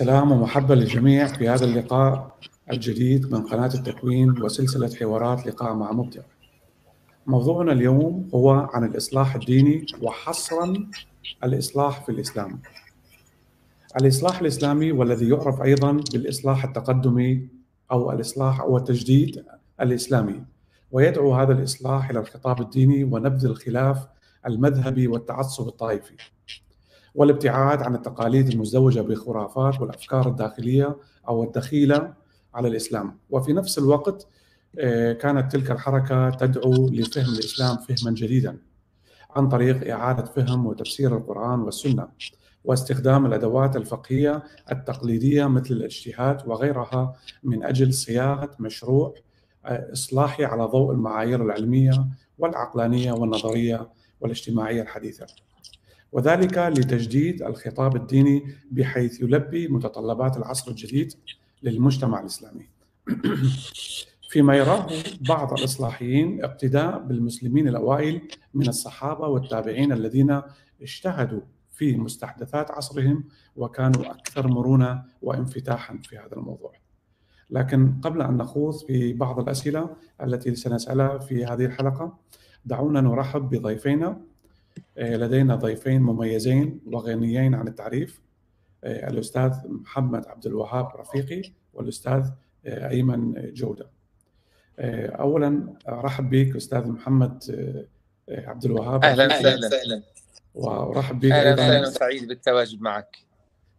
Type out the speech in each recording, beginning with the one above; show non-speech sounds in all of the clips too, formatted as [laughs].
السلام ومحبة للجميع في هذا اللقاء الجديد من قناة التكوين وسلسلة حوارات لقاء مع مبدع موضوعنا اليوم هو عن الإصلاح الديني وحصرا الإصلاح في الإسلام الإصلاح الإسلامي والذي يعرف أيضا بالإصلاح التقدمي أو الإصلاح أو التجديد الإسلامي ويدعو هذا الإصلاح إلى الخطاب الديني ونبذ الخلاف المذهبي والتعصب الطائفي والابتعاد عن التقاليد المزدوجة بخرافات والأفكار الداخلية أو الدخيلة على الإسلام وفي نفس الوقت آه، كانت تلك الحركة تدعو لفهم الإسلام فهما جديدا عن طريق إعادة فهم وتفسير القرآن والسنة واستخدام الادوات الفقهيه التقليديه مثل الاجتهاد وغيرها من اجل صياغه مشروع آه، اصلاحي على ضوء المعايير العلميه والعقلانيه والنظريه والاجتماعيه الحديثه. وذلك لتجديد الخطاب الديني بحيث يلبي متطلبات العصر الجديد للمجتمع الاسلامي. [clears throat] فيما يراه بعض الاصلاحيين اقتداء بالمسلمين الاوائل من الصحابه والتابعين الذين اجتهدوا في مستحدثات عصرهم وكانوا اكثر مرونه وانفتاحا في هذا الموضوع. لكن قبل ان نخوض في بعض الاسئله التي سنسالها في هذه الحلقه دعونا نرحب بضيفينا آه، لدينا ضيفين مميزين وغنيين عن التعريف آه، الأستاذ محمد عبد الوهاب رفيقي والأستاذ آه، أيمن جودة أولا أرحب بك أستاذ محمد عبد الوهاب أهلا أهلا وسهلا وأرحب بك أهلا وسهلا سعيد بالتواجد معك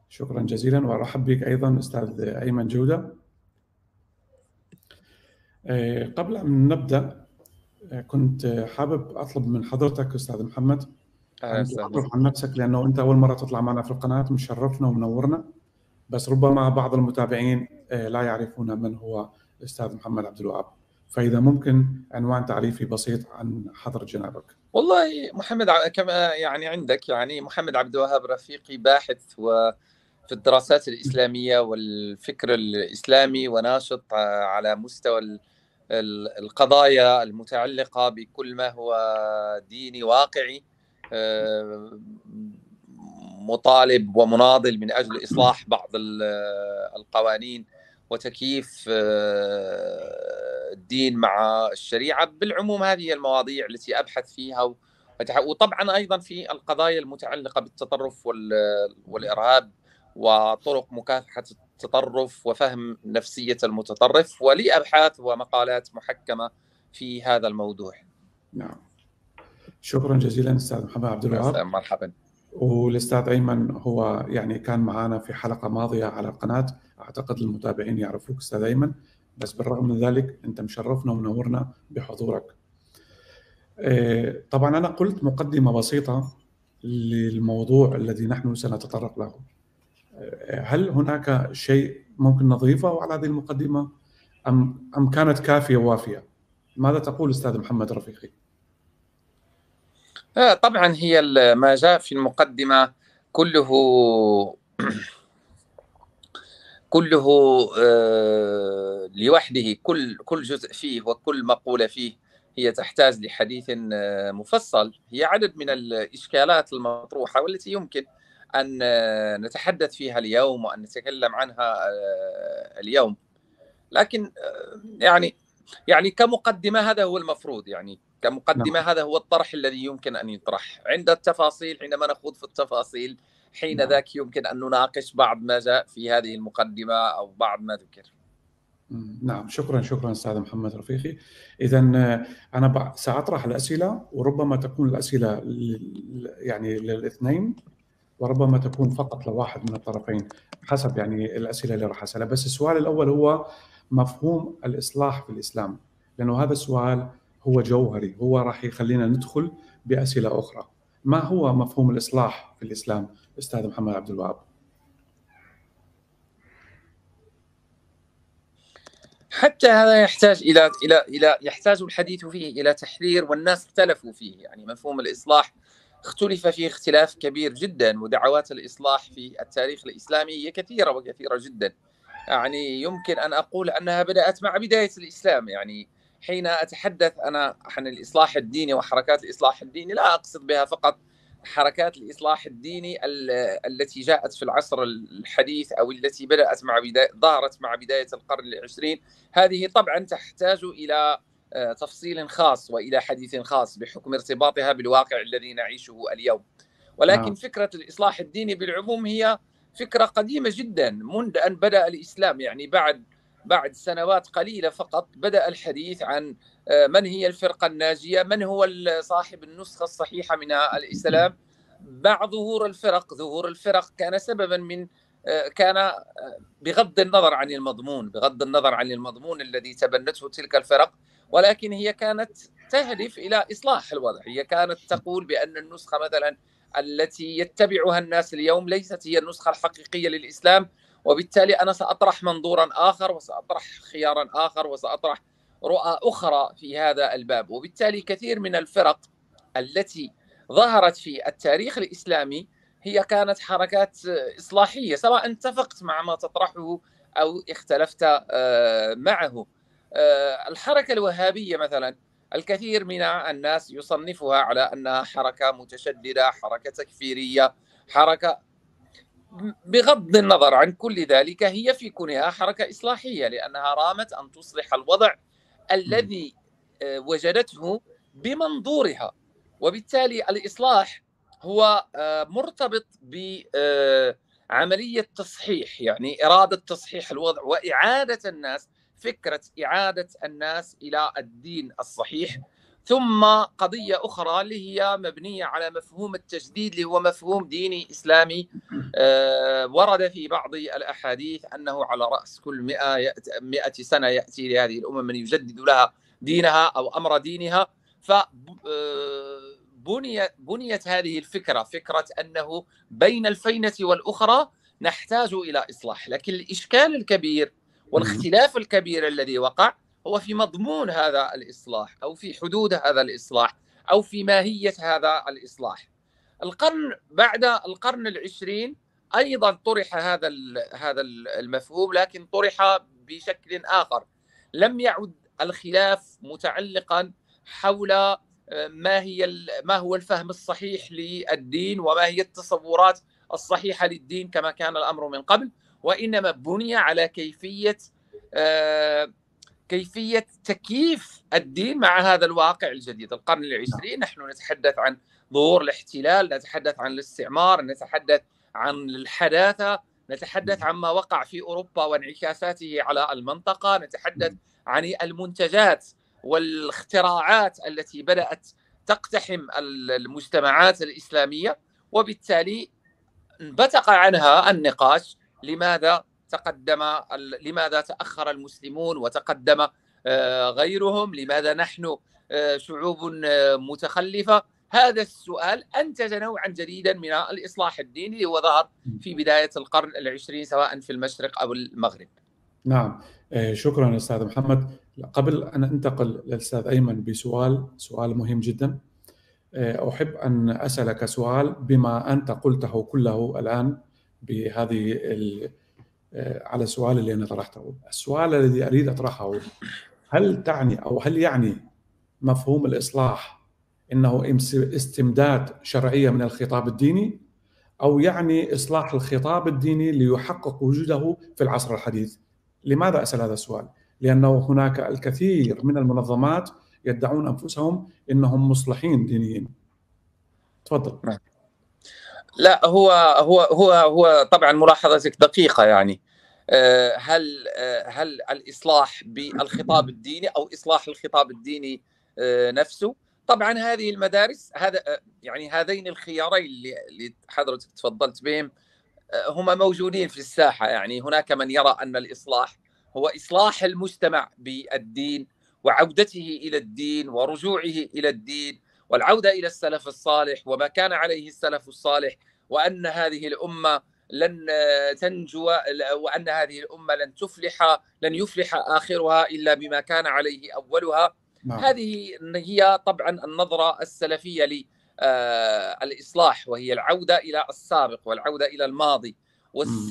شكرا جزيلا وأرحب بك أيضا أستاذ أيمن جودة قبل أن نبدأ كنت حابب اطلب من حضرتك استاذ محمد أهلا تعرف عن نفسك لانه انت اول مره تطلع معنا في القناه مشرفنا ومنورنا بس ربما بعض المتابعين آه، لا يعرفون من هو الاستاذ محمد عبد الوهاب فاذا ممكن عنوان تعريفي بسيط عن حضر جنابك والله محمد كما يعني عندك يعني محمد عبد الوهاب رفيقي باحث و في الدراسات الإسلامية والفكر الإسلامي وناشط آه، على مستوى القضايا المتعلقه بكل ما هو ديني واقعي آه، مطالب ومناضل من اجل اصلاح بعض القوانين وتكييف آه، الدين مع الشريعه بالعموم هذه المواضيع التي ابحث فيها وطبعا ايضا في القضايا المتعلقه بالتطرف والارهاب وطرق مكافحه التطرف وفهم نفسيه المتطرف ولي ابحاث ومقالات محكمه في هذا الموضوع. نعم. شكرا جزيلا استاذ محمد عبد الوهاب. مرحبا. والاستاذ ايمن هو يعني كان معنا في حلقه ماضيه على القناه اعتقد المتابعين يعرفوك استاذ ايمن بس بالرغم من ذلك انت مشرفنا ومنورنا بحضورك. آه، طبعا انا قلت مقدمه بسيطه للموضوع الذي نحن سنتطرق له. هل هناك شيء ممكن نضيفه على هذه المقدمه ام ام كانت كافيه ووافيه؟ ماذا تقول استاذ محمد رفيقي؟ آه، طبعا هي ما جاء في المقدمه كله [clears throat] كله آه، لوحده كل كل جزء فيه وكل مقوله فيه هي تحتاج لحديث آه، مفصل هي عدد من الاشكالات المطروحه والتي يمكن ان نتحدث فيها اليوم وان نتكلم عنها آه، اليوم لكن آه، يعني يعني كمقدمه هذا هو المفروض يعني كمقدمه نعم. هذا هو الطرح الذي يمكن ان يطرح عند التفاصيل حينما نخوض في التفاصيل حين نعم. ذاك يمكن ان نناقش بعض ما جاء في هذه المقدمه او بعض ما ذكر نعم شكرا شكرا استاذ محمد رفيقي اذا آه، انا ساطرح الاسئله وربما تكون الاسئله يعني للاثنين وربما تكون فقط لواحد من الطرفين حسب يعني الاسئله اللي راح اسالها بس السؤال الاول هو مفهوم الاصلاح في الاسلام لانه هذا السؤال هو جوهري هو راح يخلينا ندخل باسئله اخرى ما هو مفهوم الاصلاح في الاسلام استاذ محمد عبد الوهاب حتى هذا يحتاج الى الى الى يحتاج الحديث فيه الى تحرير والناس اختلفوا فيه يعني مفهوم الاصلاح اختلف فيه اختلاف كبير جدا ودعوات الإصلاح في التاريخ الإسلامي هي كثيرة وكثيرة جدا يعني يمكن أن أقول أنها بدأت مع بداية الإسلام يعني حين أتحدث أنا عن الإصلاح الديني وحركات الإصلاح الديني لا أقصد بها فقط حركات الإصلاح الديني التي جاءت في العصر الحديث أو التي بدأت مع بداية ظهرت مع بداية القرن العشرين هذه طبعا تحتاج إلى آه، تفصيل خاص والى حديث خاص بحكم ارتباطها بالواقع الذي نعيشه اليوم ولكن آه. فكره الاصلاح الديني بالعموم هي فكره قديمه جدا منذ ان بدا الاسلام يعني بعد بعد سنوات قليله فقط بدا الحديث عن آه، من هي الفرقه الناجيه من هو صاحب النسخه الصحيحه من الاسلام مع ظهور الفرق ظهور الفرق كان سببا من آه، كان بغض النظر عن المضمون بغض النظر عن المضمون الذي تبنته تلك الفرق ولكن هي كانت تهدف الى اصلاح الوضع هي كانت تقول بان النسخه مثلا التي يتبعها الناس اليوم ليست هي النسخه الحقيقيه للاسلام وبالتالي انا ساطرح منظورا اخر وساطرح خيارا اخر وساطرح رؤى اخرى في هذا الباب وبالتالي كثير من الفرق التي ظهرت في التاريخ الاسلامي هي كانت حركات اصلاحيه سواء اتفقت مع ما تطرحه او اختلفت آه، معه آه، الحركه الوهابيه مثلا الكثير من الناس يصنفها على انها حركه متشدده، حركه تكفيريه، حركه بغض النظر عن كل ذلك هي في كونها حركه اصلاحيه لانها رامت ان تصلح الوضع الذي آه، وجدته بمنظورها وبالتالي الاصلاح هو آه، مرتبط بعمليه تصحيح يعني اراده تصحيح الوضع واعاده الناس فكره اعاده الناس الى الدين الصحيح ثم قضيه اخرى اللي هي مبنيه على مفهوم التجديد اللي هو مفهوم ديني اسلامي آه، ورد في بعض الاحاديث انه على راس كل 100 100 سنه ياتي لهذه الامم من يجدد لها دينها او امر دينها ف آه، بنيت هذه الفكره فكره انه بين الفينه والاخرى نحتاج الى اصلاح لكن الاشكال الكبير والاختلاف الكبير الذي وقع هو في مضمون هذا الاصلاح او في حدود هذا الاصلاح او في ماهيه هذا الاصلاح. القرن بعد القرن العشرين ايضا طرح هذا هذا المفهوم لكن طرح بشكل اخر. لم يعد الخلاف متعلقا حول آه، ما هي ما هو الفهم الصحيح للدين وما هي التصورات الصحيحه للدين كما كان الامر من قبل وانما بني على كيفيه آه، كيفيه تكييف الدين مع هذا الواقع الجديد القرن العشرين نعم. نحن نتحدث عن ظهور الاحتلال نتحدث عن الاستعمار نتحدث عن الحداثه نتحدث نعم. عما وقع في اوروبا وانعكاساته على المنطقه نتحدث نعم. عن المنتجات والاختراعات التي بدات تقتحم المجتمعات الاسلاميه وبالتالي انبثق عنها النقاش لماذا تقدم لماذا تاخر المسلمون وتقدم آه، غيرهم لماذا نحن آه، شعوب آه، متخلفه هذا السؤال انتج نوعا جديدا من الاصلاح الديني اللي هو ظهر في بدايه القرن العشرين سواء في المشرق او المغرب. نعم شكرا استاذ محمد قبل ان انتقل للاستاذ ايمن بسؤال سؤال مهم جدا احب ان اسالك سؤال بما انت قلته كله الان بهذه آه، على السؤال اللي انا طرحته، السؤال الذي اريد اطرحه هل تعني او هل يعني مفهوم الاصلاح انه استمداد شرعيه من الخطاب الديني او يعني اصلاح الخطاب الديني ليحقق وجوده في العصر الحديث؟ لماذا اسال هذا السؤال؟ لانه هناك الكثير من المنظمات يدعون انفسهم انهم مصلحين دينيين. تفضل. نعم. لا هو هو هو هو طبعا ملاحظتك دقيقه يعني آه، هل آه، هل الاصلاح بالخطاب الديني او اصلاح الخطاب الديني آه، نفسه طبعا هذه المدارس هذا يعني هذين الخيارين اللي حضرتك تفضلت بهم هما موجودين في الساحه يعني هناك من يرى ان الاصلاح هو اصلاح المجتمع بالدين وعودته الى الدين ورجوعه الى الدين والعوده الى السلف الصالح وما كان عليه السلف الصالح وان هذه الامه لن تنجو وان هذه الامه لن تفلح لن يفلح اخرها الا بما كان عليه اولها نعم. هذه هي طبعا النظره السلفيه للاصلاح آه، وهي العوده الى السابق والعوده الى الماضي نعم.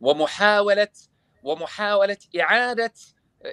ومحاوله ومحاوله اعاده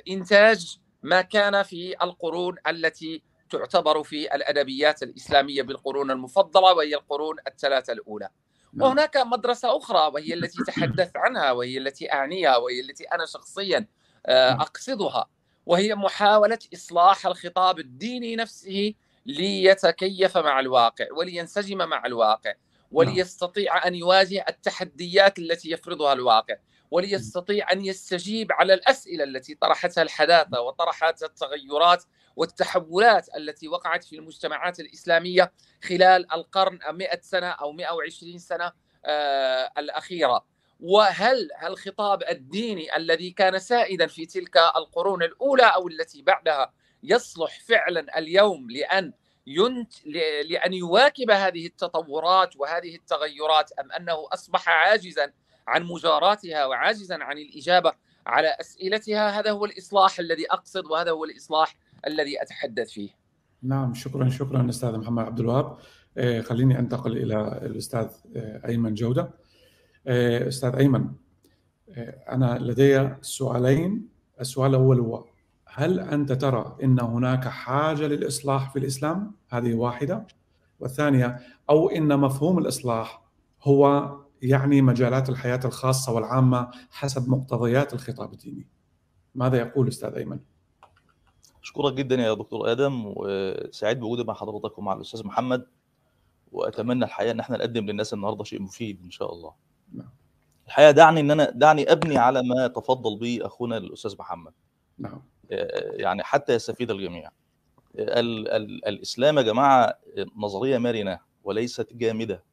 انتاج ما كان في القرون التي تعتبر في الادبيات الاسلاميه بالقرون المفضله وهي القرون الثلاثه الاولى. نعم. وهناك مدرسه اخرى وهي التي تحدث عنها وهي التي اعنيها وهي التي انا شخصيا آه، نعم. اقصدها وهي محاوله اصلاح الخطاب الديني نفسه ليتكيف مع الواقع ولينسجم مع الواقع نعم. وليستطيع ان يواجه التحديات التي يفرضها الواقع وليستطيع ان يستجيب على الاسئله التي طرحتها الحداثه وطرحتها التغيرات والتحولات التي وقعت في المجتمعات الاسلاميه خلال القرن 100 سنه او 120 سنه آه، الاخيره. وهل الخطاب الديني الذي كان سائدا في تلك القرون الاولى او التي بعدها يصلح فعلا اليوم لان ينت لان يواكب هذه التطورات وهذه التغيرات ام انه اصبح عاجزا عن مجاراتها وعاجزا عن الاجابه على اسئلتها هذا هو الاصلاح الذي اقصد وهذا هو الاصلاح الذي اتحدث فيه. نعم شكرا شكرا استاذ محمد عبد الوهاب آه، خليني انتقل الى الاستاذ آه، ايمن جوده. آه، استاذ ايمن انا لدي سؤالين السؤال الاول هو هل انت ترى ان هناك حاجه للاصلاح في الاسلام؟ هذه واحده. والثانيه او ان مفهوم الاصلاح هو يعني مجالات الحياة الخاصة والعامة حسب مقتضيات الخطاب الديني ماذا يقول أستاذ أيمن؟ أشكرك جدا يا دكتور آدم وسعيد بوجودي مع حضرتك ومع الأستاذ محمد وأتمنى الحقيقة إن احنا نقدم للناس النهاردة شيء مفيد إن شاء الله نعم. الحقيقة دعني إن أنا دعني أبني على ما تفضل به أخونا الأستاذ محمد نعم آه، يعني حتى يستفيد الجميع الـ آه، الـ الإسلام يا جماعة آه، نظرية مرنة وليست جامدة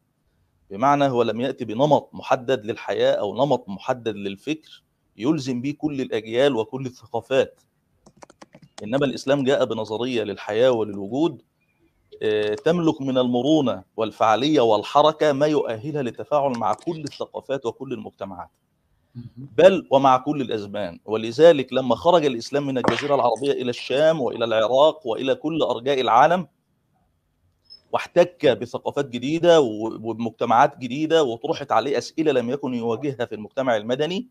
بمعنى هو لم ياتي بنمط محدد للحياه او نمط محدد للفكر يلزم به كل الاجيال وكل الثقافات انما الاسلام جاء بنظريه للحياه وللوجود آه، تملك من المرونه والفعاليه والحركه ما يؤهلها للتفاعل مع كل الثقافات وكل المجتمعات بل ومع كل الازمان ولذلك لما خرج الاسلام من الجزيره العربيه الى الشام والى العراق والى كل ارجاء العالم واحتك بثقافات جديده وبمجتمعات جديده وطرحت عليه اسئله لم يكن يواجهها في المجتمع المدني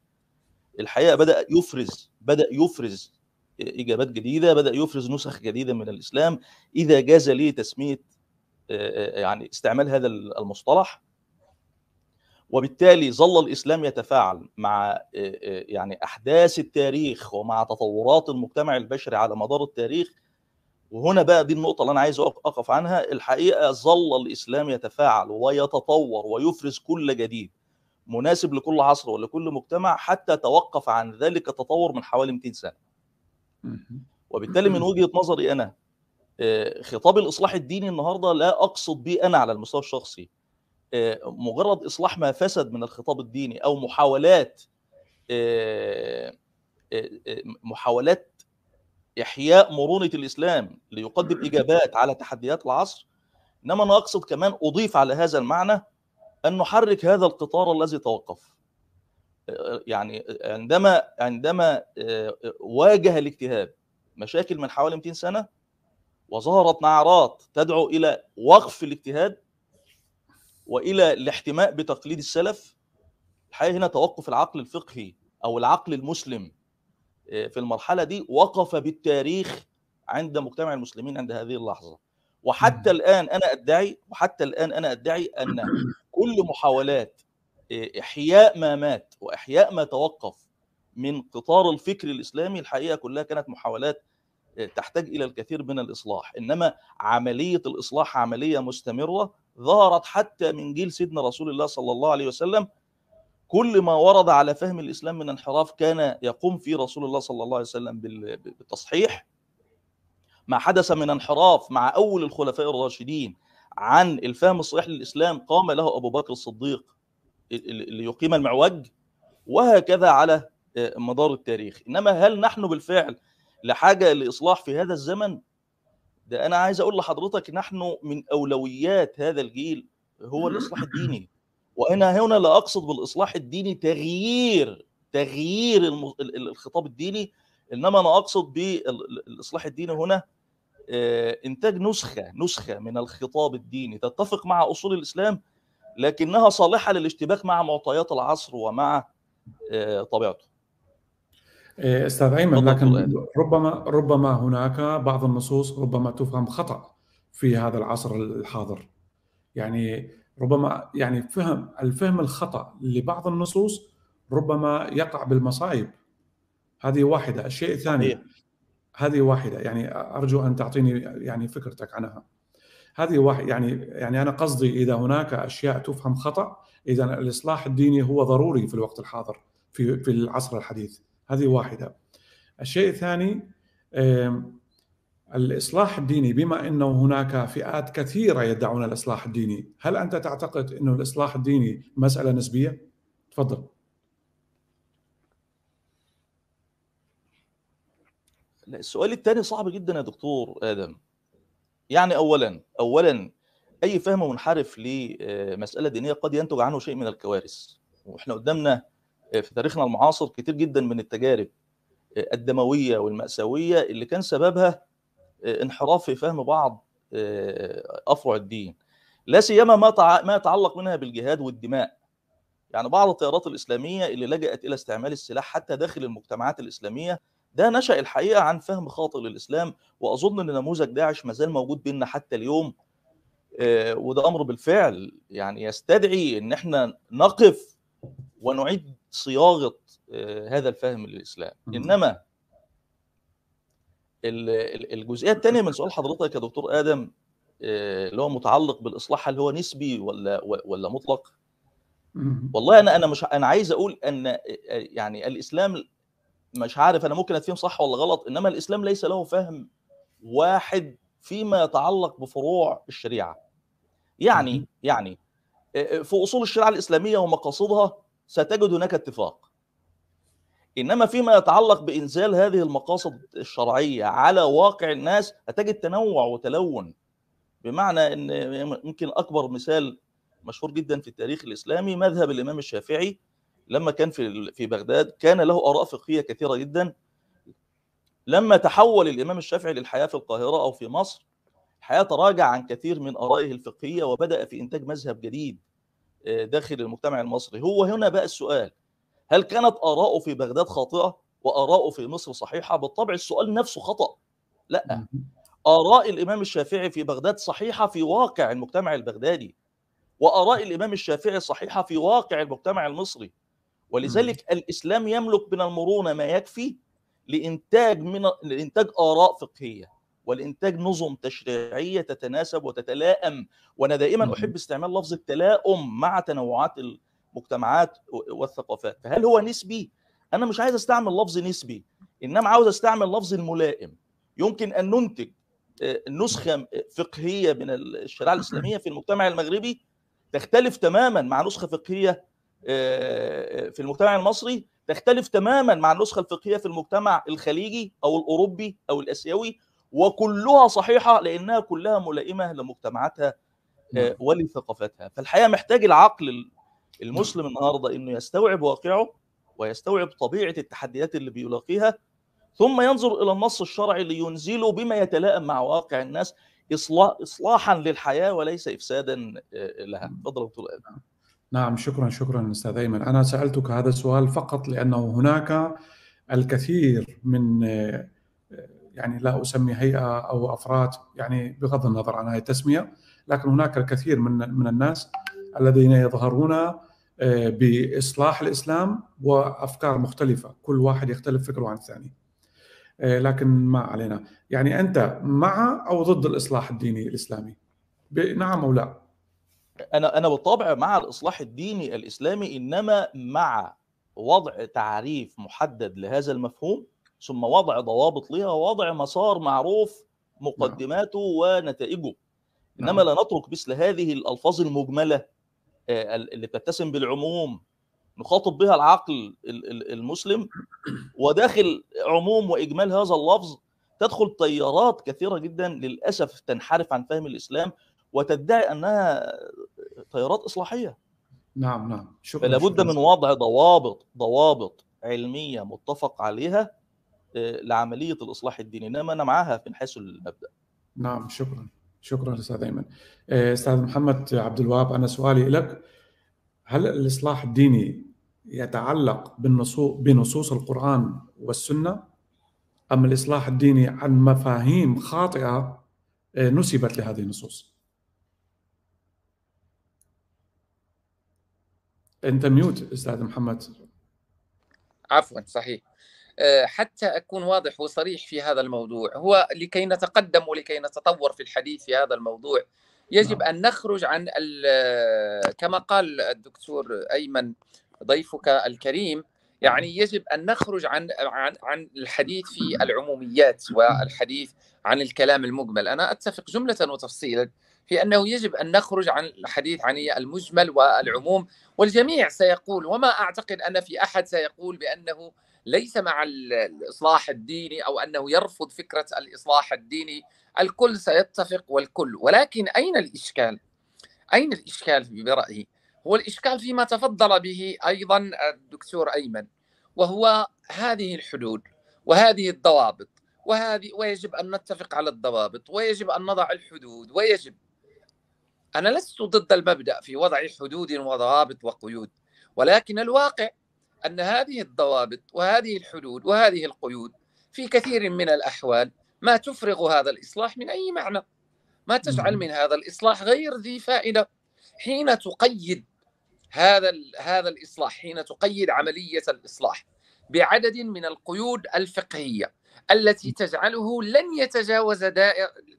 الحقيقه بدا يفرز بدا يفرز اجابات جديده بدا يفرز نسخ جديده من الاسلام اذا جاز لي تسميه يعني استعمال هذا المصطلح وبالتالي ظل الاسلام يتفاعل مع يعني احداث التاريخ ومع تطورات المجتمع البشري على مدار التاريخ وهنا بقى دي النقطة اللي أنا عايز أقف عنها الحقيقة ظل الإسلام يتفاعل ويتطور ويفرز كل جديد مناسب لكل عصر ولكل مجتمع حتى توقف عن ذلك التطور من حوالي 200 سنة وبالتالي من وجهة نظري أنا آه، خطاب الإصلاح الديني النهاردة لا أقصد به أنا على المستوى الشخصي آه، مجرد إصلاح ما فسد من الخطاب الديني أو محاولات آه، محاولات إحياء مرونة الإسلام ليقدم إجابات على تحديات العصر إنما أنا أقصد كمان أضيف على هذا المعنى أن نحرك هذا القطار الذي توقف آه، آه، يعني آه، عندما عندما واجه الاجتهاد مشاكل من حوالي 200 سنة وظهرت نعرات تدعو إلى وقف الاجتهاد والى الاحتماء بتقليد السلف الحقيقه هنا توقف العقل الفقهي او العقل المسلم في المرحله دي وقف بالتاريخ عند مجتمع المسلمين عند هذه اللحظه وحتى الان انا ادعي وحتى الان انا ادعي ان [clears throat] كل محاولات آه، احياء ما مات واحياء ما توقف من قطار الفكر الاسلامي الحقيقه كلها كانت محاولات آه، تحتاج الى الكثير من الاصلاح انما عمليه الاصلاح عمليه مستمره ظهرت حتى من جيل سيدنا رسول الله صلى الله عليه وسلم كل ما ورد على فهم الاسلام من انحراف كان يقوم فيه رسول الله صلى الله عليه وسلم بالتصحيح ما حدث من انحراف مع اول الخلفاء الراشدين عن الفهم الصحيح للاسلام قام له ابو بكر الصديق ليقيم المعوج وهكذا على آه، مدار التاريخ انما هل نحن بالفعل لحاجه لاصلاح في هذا الزمن ده انا عايز اقول لحضرتك نحن من اولويات هذا الجيل هو الاصلاح الديني وانا هنا لا اقصد بالاصلاح الديني تغيير تغيير الخطاب الديني انما انا اقصد بالاصلاح الديني هنا آه، انتاج نسخه نسخه من الخطاب الديني تتفق مع اصول الاسلام لكنها صالحه للاشتباك مع معطيات العصر ومع آه، طبيعته إيه، استاذ ايمن لكن ربما ربما هناك بعض النصوص ربما تفهم خطا في هذا العصر الحاضر يعني ربما يعني فهم الفهم الخطا لبعض النصوص ربما يقع بالمصايب هذه واحده الشيء الثاني هذه واحده يعني ارجو ان تعطيني يعني فكرتك عنها هذه واحد يعني يعني انا قصدي اذا هناك اشياء تفهم خطا اذا الاصلاح الديني هو ضروري في الوقت الحاضر في في العصر الحديث هذه واحده الشيء الثاني الإصلاح الديني بما أنه هناك فئات كثيرة يدعون الإصلاح الديني هل أنت تعتقد أنه الإصلاح الديني مسألة نسبية؟ تفضل السؤال الثاني صعب جدا يا دكتور آدم يعني أولا أولا أي فهم منحرف لمسألة دينية قد ينتج عنه شيء من الكوارث وإحنا قدامنا آه، في تاريخنا المعاصر كتير جدا من التجارب آه، الدموية والمأساوية اللي كان سببها آه، انحراف في فهم بعض آه، افرع الدين لا سيما ما ما يتعلق منها بالجهاد والدماء يعني بعض التيارات الاسلاميه اللي لجأت الى استعمال السلاح حتى داخل المجتمعات الاسلاميه ده نشأ الحقيقه عن فهم خاطئ للاسلام واظن ان نموذج داعش ما زال موجود بيننا حتى اليوم آه، وده امر بالفعل يعني يستدعي ان احنا نقف ونعيد صياغه هذا الفهم للاسلام انما الجزئيه الثانيه من سؤال حضرتك يا دكتور ادم آه، اللي هو متعلق بالاصلاح هل هو نسبي ولا ولا مطلق؟ والله انا انا مش انا عايز اقول ان آه، يعني الاسلام مش عارف انا ممكن اتفهم صح ولا غلط انما الاسلام ليس له فهم واحد فيما يتعلق بفروع الشريعه. يعني يعني آه، في اصول الشريعه الاسلاميه ومقاصدها ستجد هناك اتفاق. انما فيما يتعلق بانزال هذه المقاصد الشرعيه على واقع الناس هتجد تنوع وتلون بمعنى ان يمكن اكبر مثال مشهور جدا في التاريخ الاسلامي مذهب الامام الشافعي لما كان في في بغداد كان له اراء فقهيه كثيره جدا لما تحول الامام الشافعي للحياه في القاهره او في مصر الحياه تراجع عن كثير من ارائه الفقهيه وبدا في انتاج مذهب جديد آه، داخل المجتمع المصري هو هنا بقى السؤال هل كانت آراءه في بغداد خاطئة وآراءه في مصر صحيحة؟ بالطبع السؤال نفسه خطأ لا آراء الإمام الشافعي في بغداد صحيحة في واقع المجتمع البغدادي وآراء الإمام الشافعي صحيحة في واقع المجتمع المصري ولذلك الإسلام يملك من المرونة ما يكفي لإنتاج من لإنتاج آراء فقهية والإنتاج نظم تشريعية تتناسب وتتلائم وأنا دائما أحب استعمال لفظ التلائم مع تنوعات المجتمعات والثقافات فهل هو نسبي انا مش عايز استعمل لفظ نسبي انما عاوز استعمل لفظ الملائم يمكن ان ننتج آه، نسخه فقهيه من الشريعه الاسلاميه في المجتمع المغربي تختلف تماما مع نسخه فقهيه آه، آه، في المجتمع المصري تختلف تماما مع النسخه الفقهيه في المجتمع الخليجي او الاوروبي او الاسيوي وكلها صحيحه لانها كلها ملائمه لمجتمعاتها نعم. ولثقافتها فالحقيقه محتاج العقل المسلم النهارده انه يستوعب واقعه ويستوعب طبيعه التحديات اللي بيلاقيها ثم ينظر الى النص الشرعي لينزله بما يتلائم مع واقع الناس اصلاحا للحياه وليس افسادا آه، لها تفضل دكتور نعم شكرا شكرا استاذ ايمن انا سالتك هذا السؤال فقط لانه هناك الكثير من آه، يعني لا اسمي هيئه او افراد يعني بغض النظر عن هذه التسميه لكن هناك الكثير من من الناس الذين يظهرون آه، باصلاح الاسلام وافكار مختلفه، كل واحد يختلف فكره عن الثاني. آه، لكن ما علينا، يعني انت مع او ضد الاصلاح الديني الاسلامي؟ نعم او لا؟ انا انا بالطبع مع الاصلاح الديني الاسلامي انما مع وضع تعريف محدد لهذا المفهوم ثم وضع ضوابط لها ووضع مسار معروف مقدماته نعم. ونتائجه انما نعم. لا نترك مثل هذه الالفاظ المجمله آه، اللي بتتسم بالعموم نخاطب بها العقل المسلم وداخل عموم واجمال هذا اللفظ تدخل تيارات كثيره جدا للاسف تنحرف عن فهم الاسلام وتدعي انها تيارات اصلاحيه نعم نعم شكرا فلا بد من وضع ضوابط ضوابط علميه متفق عليها آه، لعمليه الاصلاح الديني انما انا معاها من حيث المبدا نعم شكرا شكرا استاذ ايمن آه، استاذ محمد عبد الوهاب انا سؤالي لك هل الاصلاح الديني يتعلق بالنصوص بنصوص القران والسنه ام الاصلاح الديني عن مفاهيم خاطئه آه، نسبت لهذه النصوص انت ميوت استاذ محمد عفوا صحيح آه، حتى اكون واضح وصريح في هذا الموضوع هو لكي نتقدم ولكي نتطور في الحديث في هذا الموضوع يجب نعم. ان نخرج عن كما قال الدكتور ايمن ضيفك الكريم نعم. يعني يجب ان نخرج عن عن عن الحديث في العموميات والحديث عن الكلام المجمل، انا اتفق جمله وتفصيلا في انه يجب ان نخرج عن الحديث عن المجمل والعموم والجميع سيقول وما اعتقد ان في احد سيقول بانه ليس مع الاصلاح الديني او انه يرفض فكره الاصلاح الديني، الكل سيتفق والكل، ولكن اين الاشكال؟ اين الاشكال برايي؟ هو الاشكال فيما تفضل به ايضا الدكتور ايمن وهو هذه الحدود وهذه الضوابط وهذه ويجب ان نتفق على الضوابط ويجب ان نضع الحدود ويجب انا لست ضد المبدا في وضع حدود وضوابط وقيود ولكن الواقع ان هذه الضوابط وهذه الحدود وهذه القيود في كثير من الاحوال ما تفرغ هذا الاصلاح من اي معنى ما تجعل نعم. من هذا الاصلاح غير ذي فائده حين تقيد هذا هذا الاصلاح حين تقيد عمليه الاصلاح بعدد من القيود الفقهيه التي تجعله لن يتجاوز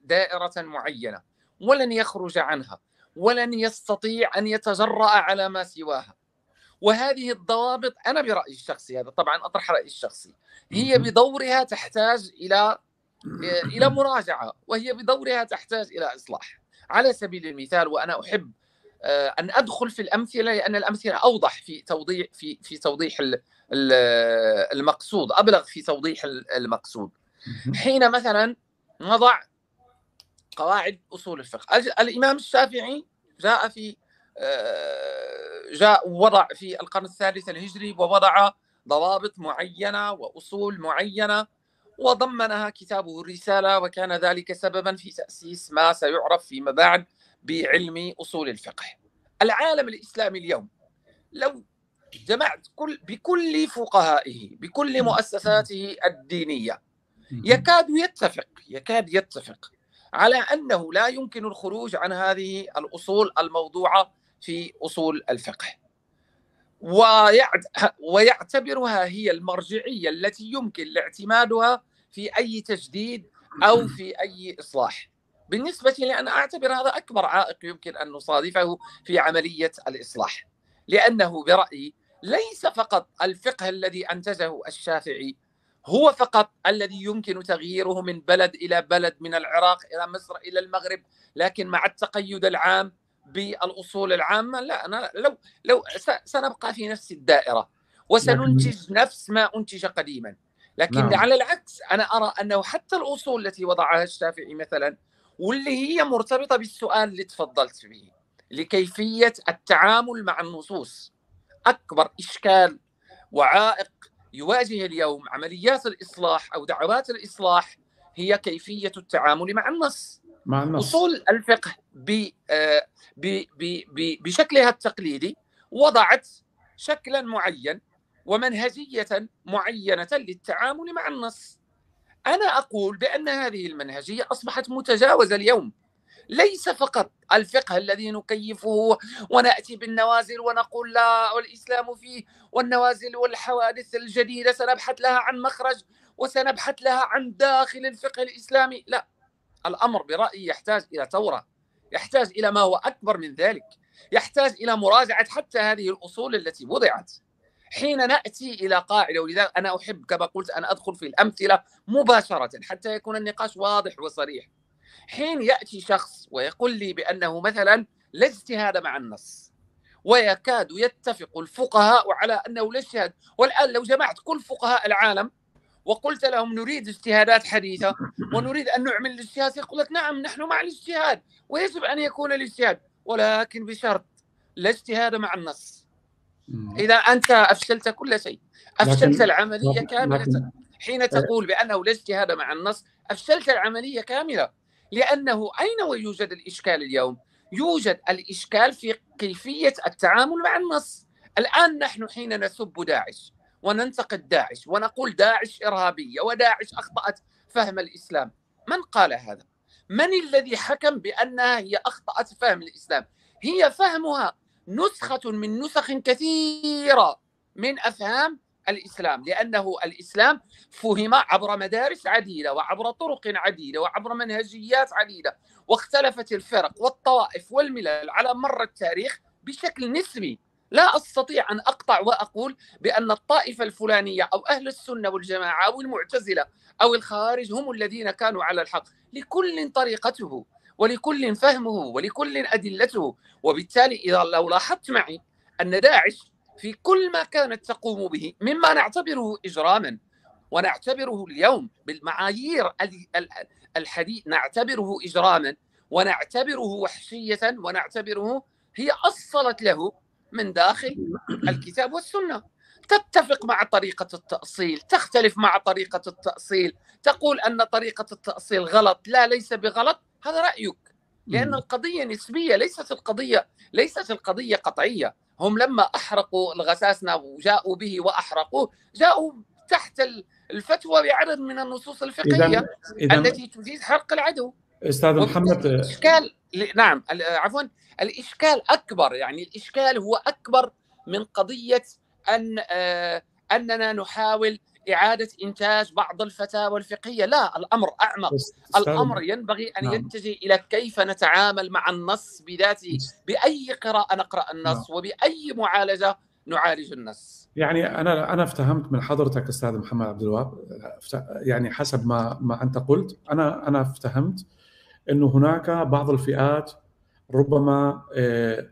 دائره معينه ولن يخرج عنها ولن يستطيع ان يتجرأ على ما سواها وهذه الضوابط انا برايي الشخصي هذا طبعا اطرح رايي الشخصي هي بدورها تحتاج الى آه، الى مراجعه وهي بدورها تحتاج الى اصلاح على سبيل المثال وانا احب آه، ان ادخل في الامثله لان الامثله اوضح في توضيح في في توضيح المقصود ابلغ في توضيح المقصود حين مثلا نضع قواعد اصول الفقه الامام الشافعي جاء في آه، جاء وضع في القرن الثالث الهجري ووضع ضوابط معينه واصول معينه وضمنها كتابه الرساله وكان ذلك سببا في تاسيس ما سيعرف فيما بعد بعلم اصول الفقه. العالم الاسلامي اليوم لو جمعت كل بكل فقهائه بكل مؤسساته الدينيه يكاد يتفق يكاد يتفق على انه لا يمكن الخروج عن هذه الاصول الموضوعه في اصول الفقه ويعتبرها هي المرجعيه التي يمكن اعتمادها في اي تجديد او في اي اصلاح بالنسبه لي انا اعتبر هذا اكبر عائق يمكن ان نصادفه في عمليه الاصلاح لانه برايي ليس فقط الفقه الذي انتجه الشافعي هو فقط الذي يمكن تغييره من بلد الى بلد من العراق الى مصر الى المغرب لكن مع التقيد العام بالاصول العامه لا انا لو لو سنبقى في نفس الدائره وسننتج نفس ما انتج قديما لكن نعم. على العكس انا ارى انه حتى الاصول التي وضعها الشافعي مثلا واللي هي مرتبطه بالسؤال اللي تفضلت به لكيفيه التعامل مع النصوص اكبر اشكال وعائق يواجه اليوم عمليات الاصلاح او دعوات الاصلاح هي كيفيه التعامل مع النص مع النص. اصول الفقه آه، ب بشكلها التقليدي وضعت شكلا معين ومنهجيه معينه للتعامل مع النص انا اقول بان هذه المنهجيه اصبحت متجاوزه اليوم ليس فقط الفقه الذي نكيفه وناتي بالنوازل ونقول لا والاسلام فيه والنوازل والحوادث الجديده سنبحث لها عن مخرج وسنبحث لها عن داخل الفقه الاسلامي لا الامر برايي يحتاج الى ثوره يحتاج الى ما هو اكبر من ذلك يحتاج الى مراجعه حتى هذه الاصول التي وضعت حين ناتي الى قاعده ولذلك انا احب كما قلت ان ادخل في الامثله مباشره حتى يكون النقاش واضح وصريح حين ياتي شخص ويقول لي بانه مثلا لا اجتهاد مع النص ويكاد يتفق الفقهاء على انه لا اجتهاد والان لو جمعت كل فقهاء العالم وقلت لهم نريد اجتهادات حديثه ونريد ان نعمل الاجتهاد قلت نعم نحن مع الاجتهاد ويجب ان يكون الاجتهاد ولكن بشرط لا اجتهاد مع النص اذا انت افشلت كل شيء افشلت العمليه كامله حين تقول بانه لا اجتهاد مع النص افشلت العمليه كامله لانه اين ويوجد الاشكال اليوم؟ يوجد الاشكال في كيفيه التعامل مع النص الان نحن حين نسب داعش وننتقد داعش ونقول داعش إرهابية وداعش أخطأت فهم الإسلام من قال هذا؟ من الذي حكم بأنها هي أخطأت فهم الإسلام؟ هي فهمها نسخة من نسخ كثيرة من أفهام الاسلام لانه الاسلام فهم عبر مدارس عديده وعبر طرق عديده وعبر منهجيات عديده واختلفت الفرق والطوائف والملل على مر التاريخ بشكل نسبي لا استطيع ان اقطع واقول بان الطائفه الفلانيه او اهل السنه والجماعه او المعتزله او الخوارج هم الذين كانوا على الحق، لكل طريقته ولكل فهمه ولكل ادلته، وبالتالي اذا لو لاحظت معي ان داعش في كل ما كانت تقوم به مما نعتبره اجراما ونعتبره اليوم بالمعايير الحديث نعتبره اجراما ونعتبره وحشيه ونعتبره هي اصلت له من داخل الكتاب والسنه تتفق مع طريقة التأصيل تختلف مع طريقة التأصيل تقول أن طريقة التأصيل غلط لا ليس بغلط هذا رأيك لأن القضية نسبية ليست القضية ليست القضية قطعية هم لما أحرقوا الغساسنة وجاءوا به وأحرقوه جاءوا تحت الفتوى بعدد من النصوص الفقهية إذن التي تجيز حرق العدو استاذ محمد آه، الاشكال نعم آه، عفوا الاشكال اكبر يعني الاشكال هو اكبر من قضيه ان آه، اننا نحاول اعاده انتاج بعض الفتاوى الفقهيه لا الامر اعمق الامر ينبغي ان نعم. يتجه الى كيف نتعامل مع النص بذاته باي قراءه نقرا النص نعم. وباي معالجه نعالج النص يعني انا انا افتهمت من حضرتك استاذ محمد عبد الوهاب يعني حسب ما ما انت قلت انا انا افتهمت انه هناك بعض الفئات ربما آه،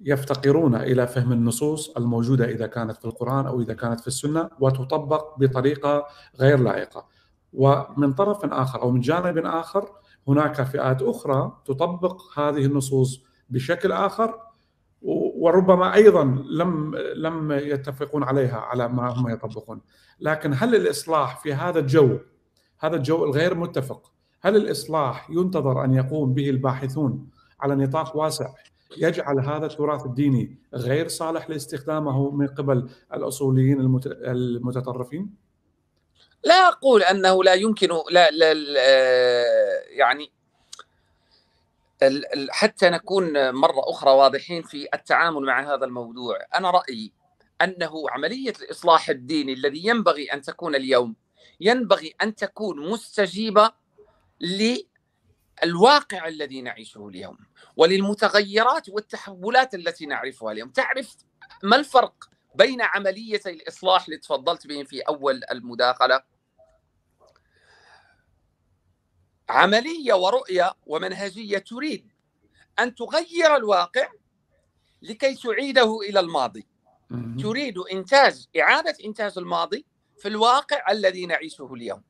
يفتقرون الى فهم النصوص الموجوده اذا كانت في القران او اذا كانت في السنه وتطبق بطريقه غير لائقه. ومن طرف اخر او من جانب اخر هناك فئات اخرى تطبق هذه النصوص بشكل اخر وربما ايضا لم لم يتفقون عليها على ما هم يطبقون لكن هل الاصلاح في هذا الجو هذا الجو الغير متفق هل الإصلاح ينتظر أن يقوم به الباحثون على نطاق واسع يجعل هذا التراث الديني غير صالح لاستخدامه من قبل الأصوليين المتطرفين؟ لا أقول أنه لا يمكن لا, لا, لا آه، يعني حتى نكون مرة أخرى واضحين في التعامل مع هذا الموضوع أنا رأيي أنه عملية الإصلاح الديني الذي ينبغي أن تكون اليوم ينبغي أن تكون مستجيبة للواقع الذي نعيشه اليوم وللمتغيرات والتحولات التي نعرفها اليوم تعرف ما الفرق بين عملية الإصلاح اللي تفضلت به في أول المداخلة عملية ورؤية ومنهجية تريد أن تغير الواقع لكي تعيده إلى الماضي تريد إنتاج إعادة إنتاج الماضي في الواقع الذي نعيشه اليوم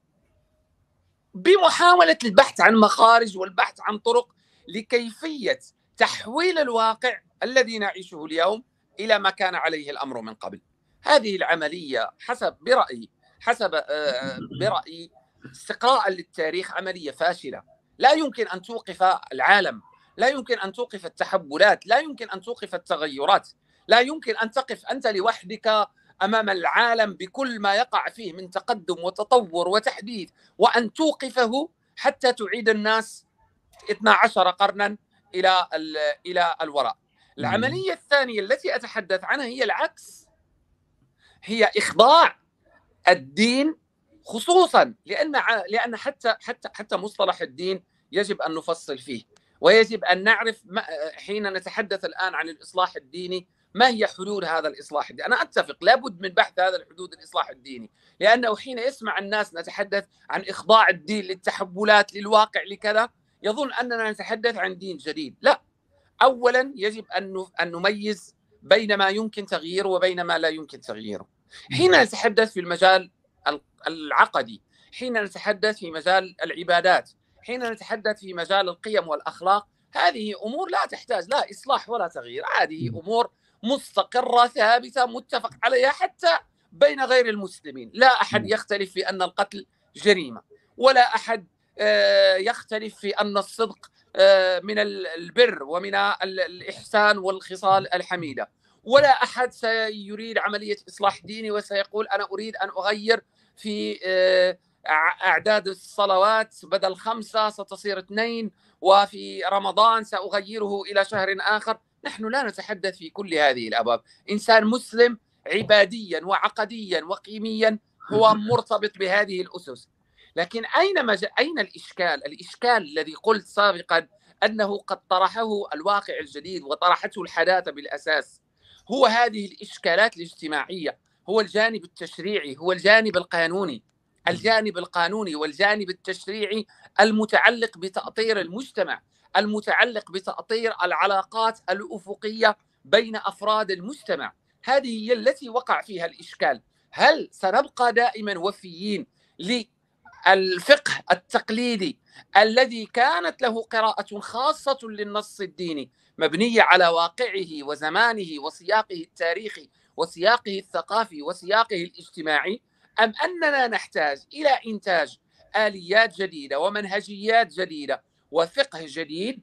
بمحاوله البحث عن مخارج والبحث عن طرق لكيفيه تحويل الواقع الذي نعيشه اليوم الى ما كان عليه الامر من قبل. هذه العمليه حسب برايي حسب آه، آه، برايي استقراء للتاريخ عمليه فاشله. لا يمكن ان توقف العالم، لا يمكن ان توقف التحولات، لا يمكن ان توقف التغيرات، لا يمكن ان تقف انت لوحدك امام العالم بكل ما يقع فيه من تقدم وتطور وتحديث وان توقفه حتى تعيد الناس 12 قرنا الى الى الوراء. العمليه الثانيه التي اتحدث عنها هي العكس. هي اخضاع الدين خصوصا لان لان حتى حتى حتى مصطلح الدين يجب ان نفصل فيه ويجب ان نعرف حين نتحدث الان عن الاصلاح الديني ما هي حلول هذا الاصلاح الديني؟ انا اتفق لابد من بحث هذا الحدود الاصلاح الديني، لانه حين يسمع الناس نتحدث عن اخضاع الدين للتحولات للواقع لكذا يظن اننا نتحدث عن دين جديد، لا. اولا يجب ان ان نميز بين ما يمكن تغييره وبين ما لا يمكن تغييره. حين نتحدث في المجال العقدي، حين نتحدث في مجال العبادات، حين نتحدث في مجال القيم والاخلاق، هذه امور لا تحتاج لا اصلاح ولا تغيير، هذه امور مستقره ثابته متفق عليها حتى بين غير المسلمين، لا احد يختلف في ان القتل جريمه، ولا احد آه، يختلف في ان الصدق آه، من البر ومن الاحسان والخصال الحميده، ولا احد سيريد عمليه اصلاح ديني وسيقول انا اريد ان اغير في آه، اعداد الصلوات بدل خمسه ستصير اثنين وفي رمضان ساغيره الى شهر اخر نحن لا نتحدث في كل هذه الابواب انسان مسلم عباديا وعقديا وقيميا هو [laughs] مرتبط بهذه الاسس لكن اين مج... اين الاشكال الاشكال الذي قلت سابقا انه قد طرحه الواقع الجديد وطرحته الحداثه بالاساس هو هذه الاشكالات الاجتماعيه هو الجانب التشريعي هو الجانب القانوني الجانب القانوني والجانب التشريعي المتعلق بتأطير المجتمع المتعلق بتأطير العلاقات الأفقية بين أفراد المجتمع هذه هي التي وقع فيها الإشكال هل سنبقى دائما وفيين للفقه التقليدي الذي كانت له قراءة خاصة للنص الديني مبنية على واقعه وزمانه وسياقه التاريخي وسياقه الثقافي وسياقه الاجتماعي أم أننا نحتاج إلى إنتاج آليات جديدة ومنهجيات جديدة وفقه جديد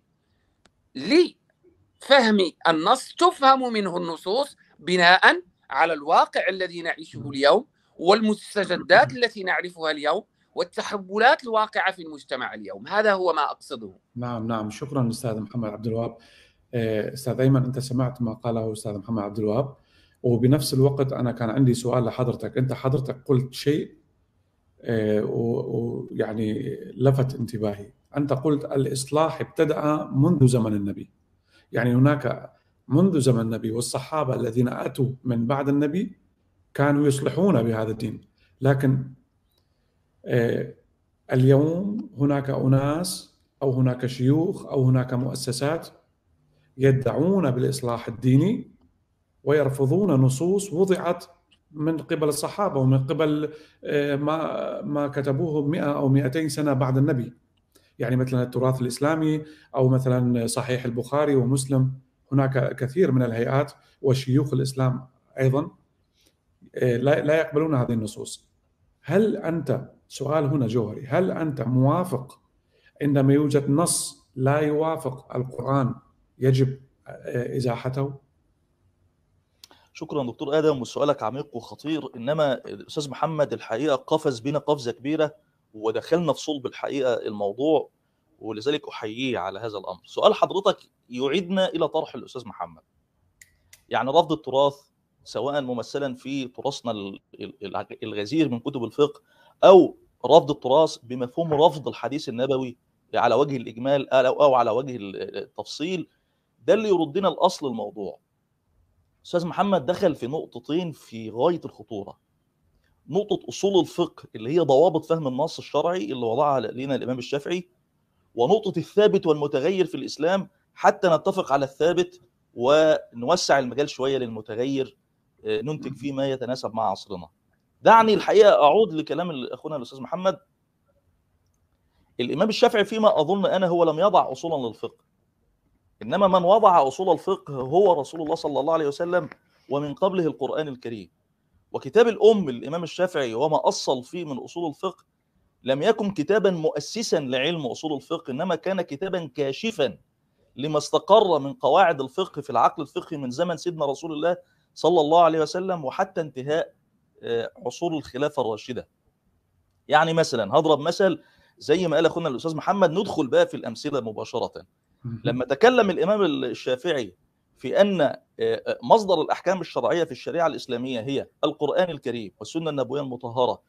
لفهم النص تفهم منه النصوص بناء على الواقع الذي نعيشه اليوم والمستجدات [laughs] التي نعرفها اليوم والتحولات الواقعه في المجتمع اليوم هذا هو ما اقصده نعم نعم شكرا استاذ محمد عبد الوهاب آه، استاذ ايمن انت سمعت ما قاله استاذ محمد عبد الوهاب وبنفس الوقت انا كان عندي سؤال لحضرتك انت حضرتك قلت شيء آه، ويعني لفت انتباهي أنت قلت الإصلاح ابتدأ منذ زمن النبي يعني هناك منذ زمن النبي والصحابة الذين أتوا من بعد النبي كانوا يصلحون بهذا الدين لكن آه، اليوم هناك أناس أو هناك شيوخ أو هناك مؤسسات يدعون بالإصلاح الديني ويرفضون نصوص وضعت من قبل الصحابة ومن قبل آه، ما ما كتبوه 100 أو 200 سنة بعد النبي يعني مثلا التراث الاسلامي او مثلا صحيح البخاري ومسلم هناك كثير من الهيئات وشيوخ الاسلام ايضا إيه، لا يقبلون هذه النصوص هل انت سؤال هنا جوهري هل انت موافق عندما يوجد نص لا يوافق القران يجب إيه، ازاحته شكرا دكتور ادم وسؤالك عميق وخطير انما الاستاذ محمد الحقيقه قفز بنا قفزه كبيره ودخلنا في صلب الحقيقه الموضوع ولذلك احييه على هذا الامر. سؤال حضرتك يعيدنا الى طرح الاستاذ محمد. يعني رفض التراث سواء ممثلا في تراثنا الغزير من كتب الفقه او رفض التراث بمفهوم رفض الحديث النبوي على وجه الاجمال او على وجه التفصيل ده اللي يردنا لاصل الموضوع. استاذ محمد دخل في نقطتين في غايه الخطوره. نقطه اصول الفقه اللي هي ضوابط فهم النص الشرعي اللي وضعها لنا الامام الشافعي ونقطه الثابت والمتغير في الاسلام حتى نتفق على الثابت ونوسع المجال شويه للمتغير آه، ننتج فيه ما يتناسب مع عصرنا دعني الحقيقه اعود لكلام اخونا الاستاذ محمد الامام الشافعي فيما اظن انا هو لم يضع اصولا للفقه انما من وضع اصول الفقه هو رسول الله صلى الله عليه وسلم ومن قبله القران الكريم وكتاب الأم للإمام الشافعي وما أصل فيه من أصول الفقه لم يكن كتابا مؤسسا لعلم أصول الفقه إنما كان كتابا كاشفا لما استقر من قواعد الفقه في العقل الفقهي من زمن سيدنا رسول الله صلى الله عليه وسلم وحتى انتهاء آه، عصور الخلافة الراشدة يعني مثلا هضرب مثل زي ما قال أخونا الأستاذ محمد ندخل بقى في الأمثلة مباشرة لما تكلم الإمام الشافعي في ان آه، آه، مصدر الاحكام الشرعيه في الشريعه الاسلاميه هي القران الكريم والسنه النبويه المطهره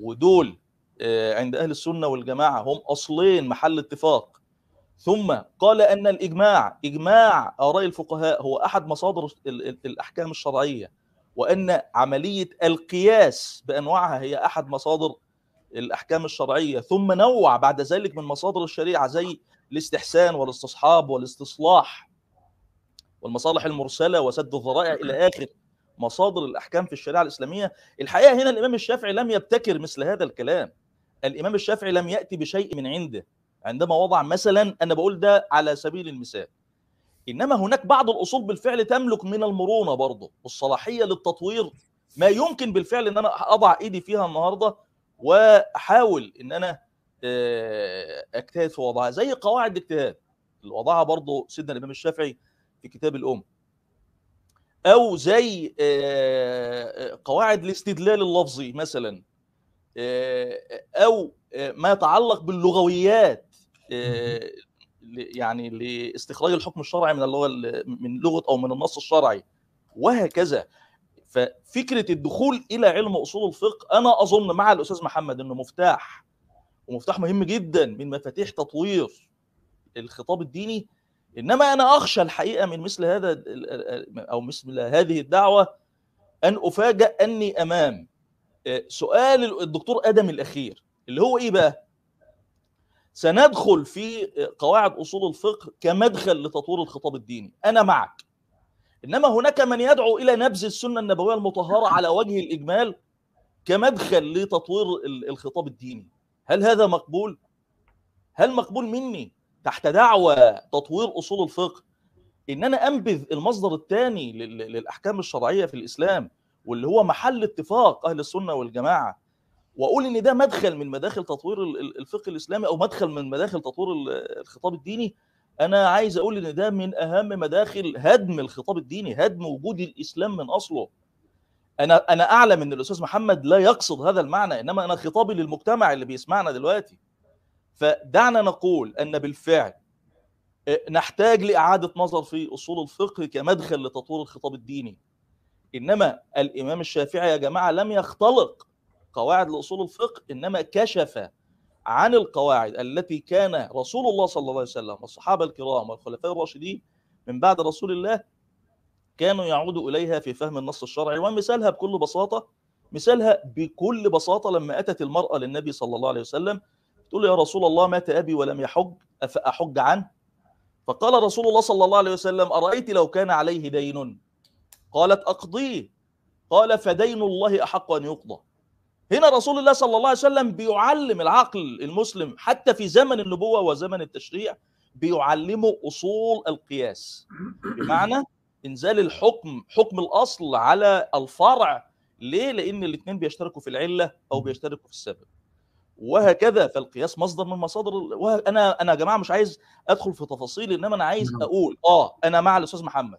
ودول آه، عند اهل السنه والجماعه هم اصلين محل اتفاق ثم قال ان الاجماع اجماع اراء الفقهاء هو احد مصادر الاحكام الشرعيه وان عمليه القياس بانواعها هي احد مصادر الاحكام الشرعيه ثم نوع بعد ذلك من مصادر الشريعه زي الاستحسان والاستصحاب والاستصلاح والمصالح المرسله وسد الذرائع الى اخر مصادر الاحكام في الشريعه الاسلاميه الحقيقه هنا الامام الشافعي لم يبتكر مثل هذا الكلام الامام الشافعي لم ياتي بشيء من عنده عندما وضع مثلا انا بقول ده على سبيل المثال انما هناك بعض الاصول بالفعل تملك من المرونه برضه والصلاحيه للتطوير ما يمكن بالفعل ان انا اضع ايدي فيها النهارده واحاول ان انا آه، اجتهد في وضعها زي قواعد الاجتهاد اللي وضعها برضه سيدنا الامام الشافعي في كتاب الام او زي آه، آه، قواعد الاستدلال اللفظي مثلا آه، او ما يتعلق باللغويات يعني لاستخراج الحكم الشرعي من اللغه من لغه او من النص الشرعي وهكذا ففكره الدخول الى علم اصول الفقه انا اظن مع الاستاذ محمد انه مفتاح ومفتاح مهم جدا من مفاتيح تطوير الخطاب الديني انما انا اخشى الحقيقه من مثل هذا او مثل هذه الدعوه ان افاجئ اني امام آه، سؤال الدكتور ادم الاخير اللي هو ايه بقى؟ سندخل في آه، قواعد اصول الفقه كمدخل لتطوير الخطاب الديني، انا معك. انما هناك من يدعو الى نبذ السنه النبويه المطهره على وجه الاجمال كمدخل لتطوير الخطاب الديني. هل هذا مقبول؟ هل مقبول مني؟ تحت دعوى تطوير اصول الفقه ان انا انبذ المصدر الثاني للاحكام الشرعيه في الاسلام واللي هو محل اتفاق اهل السنه والجماعه واقول ان ده مدخل من مداخل تطوير الفقه الاسلامي او مدخل من مداخل تطوير الخطاب الديني انا عايز اقول ان ده من اهم مداخل هدم الخطاب الديني هدم وجود الاسلام من اصله انا انا اعلم ان الاستاذ محمد لا يقصد هذا المعنى انما انا خطابي للمجتمع اللي بيسمعنا دلوقتي فدعنا نقول ان بالفعل آه، نحتاج لاعاده نظر في اصول الفقه كمدخل لتطوير الخطاب الديني انما الامام الشافعي يا جماعه لم يختلق قواعد لاصول الفقه انما كشف عن القواعد التي كان رسول الله صلى الله عليه وسلم والصحابه الكرام والخلفاء الراشدين من بعد رسول الله كانوا يعودوا اليها في فهم النص الشرعي ومثالها بكل بساطه مثالها بكل بساطه لما اتت المراه للنبي صلى الله عليه وسلم تقول يا رسول الله مات أبي ولم يحج أفأحج عنه فقال رسول الله صلى الله عليه وسلم أرأيت لو كان عليه دين قالت أقضيه قال فدين الله أحق أن يقضى هنا رسول الله صلى الله عليه وسلم بيعلم العقل المسلم حتى في زمن النبوة وزمن التشريع بيعلمه أصول القياس بمعنى إنزال الحكم حكم الأصل على الفرع ليه؟ لأن الاثنين بيشتركوا في العلة أو بيشتركوا في السبب وهكذا فالقياس مصدر من مصادر انا انا يا جماعه مش عايز ادخل في تفاصيل انما انا عايز نعم. اقول اه انا مع الاستاذ محمد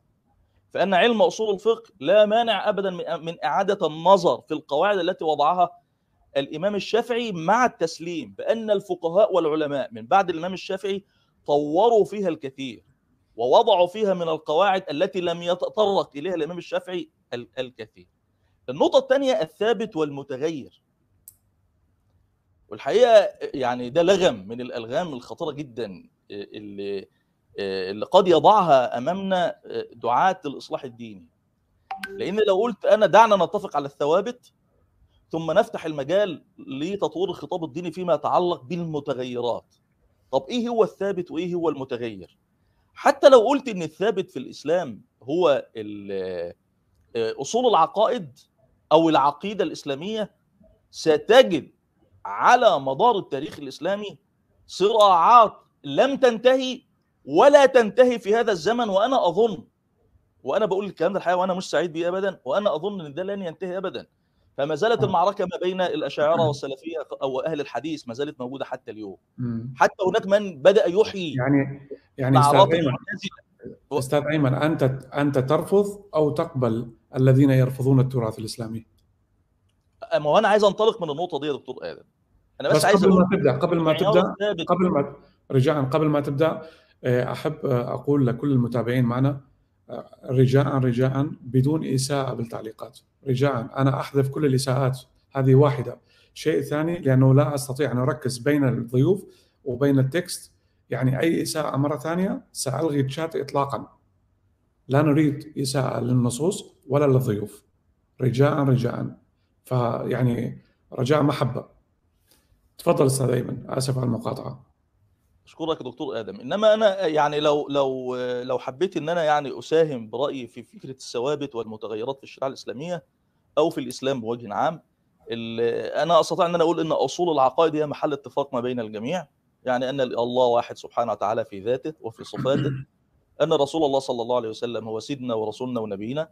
فان علم اصول الفقه لا مانع ابدا من اعاده النظر في القواعد التي وضعها الامام الشافعي مع التسليم بان الفقهاء والعلماء من بعد الامام الشافعي طوروا فيها الكثير ووضعوا فيها من القواعد التي لم يتطرق اليها الامام الشافعي الكثير. النقطه الثانيه الثابت والمتغير والحقيقه يعني ده لغم من الالغام الخطيره جدا آه، اللي آه، اللي قد يضعها امامنا آه، دعاه الاصلاح الديني لان لو قلت انا دعنا نتفق على الثوابت ثم نفتح المجال لتطوير الخطاب الديني فيما يتعلق بالمتغيرات طب ايه هو الثابت وايه هو المتغير حتى لو قلت ان الثابت في الاسلام هو اصول العقائد او العقيده الاسلاميه ستجد على مدار التاريخ الاسلامي صراعات لم تنتهي ولا تنتهي في هذا الزمن وانا اظن وانا بقول الكلام ده الحقيقه وانا مش سعيد بيه ابدا وانا اظن ان ده لن ينتهي ابدا فما زالت المعركه ما بين الاشاعره والسلفيه او اهل الحديث ما زالت موجوده حتى اليوم حتى هناك من بدا يحيي يعني يعني استاذ ايمن انت انت ترفض او تقبل الذين يرفضون التراث الاسلامي ما هو انا عايز انطلق من النقطه دي يا دكتور ادم انا بس, بس عايز قبل ما تبدا قبل ما يعني تبدا قبل ما رجاء قبل ما تبدا آه، احب آه، اقول لكل المتابعين معنا آه، رجاء رجاء بدون اساءه بالتعليقات رجاء انا احذف كل الاساءات هذه واحده شيء ثاني لانه لا استطيع ان اركز بين الضيوف وبين التكست يعني اي اساءه مره ثانيه سالغي الشات اطلاقا لا نريد اساءه للنصوص ولا للضيوف رجاء رجاء فيعني رجاء محبه تفضل استاذ ايمن اسف على المقاطعه اشكرك دكتور ادم انما انا يعني لو لو لو حبيت ان انا يعني اساهم برايي في فكره الثوابت والمتغيرات في الشريعه الاسلاميه او في الاسلام بوجه عام انا استطيع ان انا اقول ان اصول العقائد هي محل اتفاق ما بين الجميع يعني ان الله واحد سبحانه وتعالى في ذاته وفي صفاته ان رسول الله صلى الله عليه وسلم هو سيدنا ورسولنا ونبينا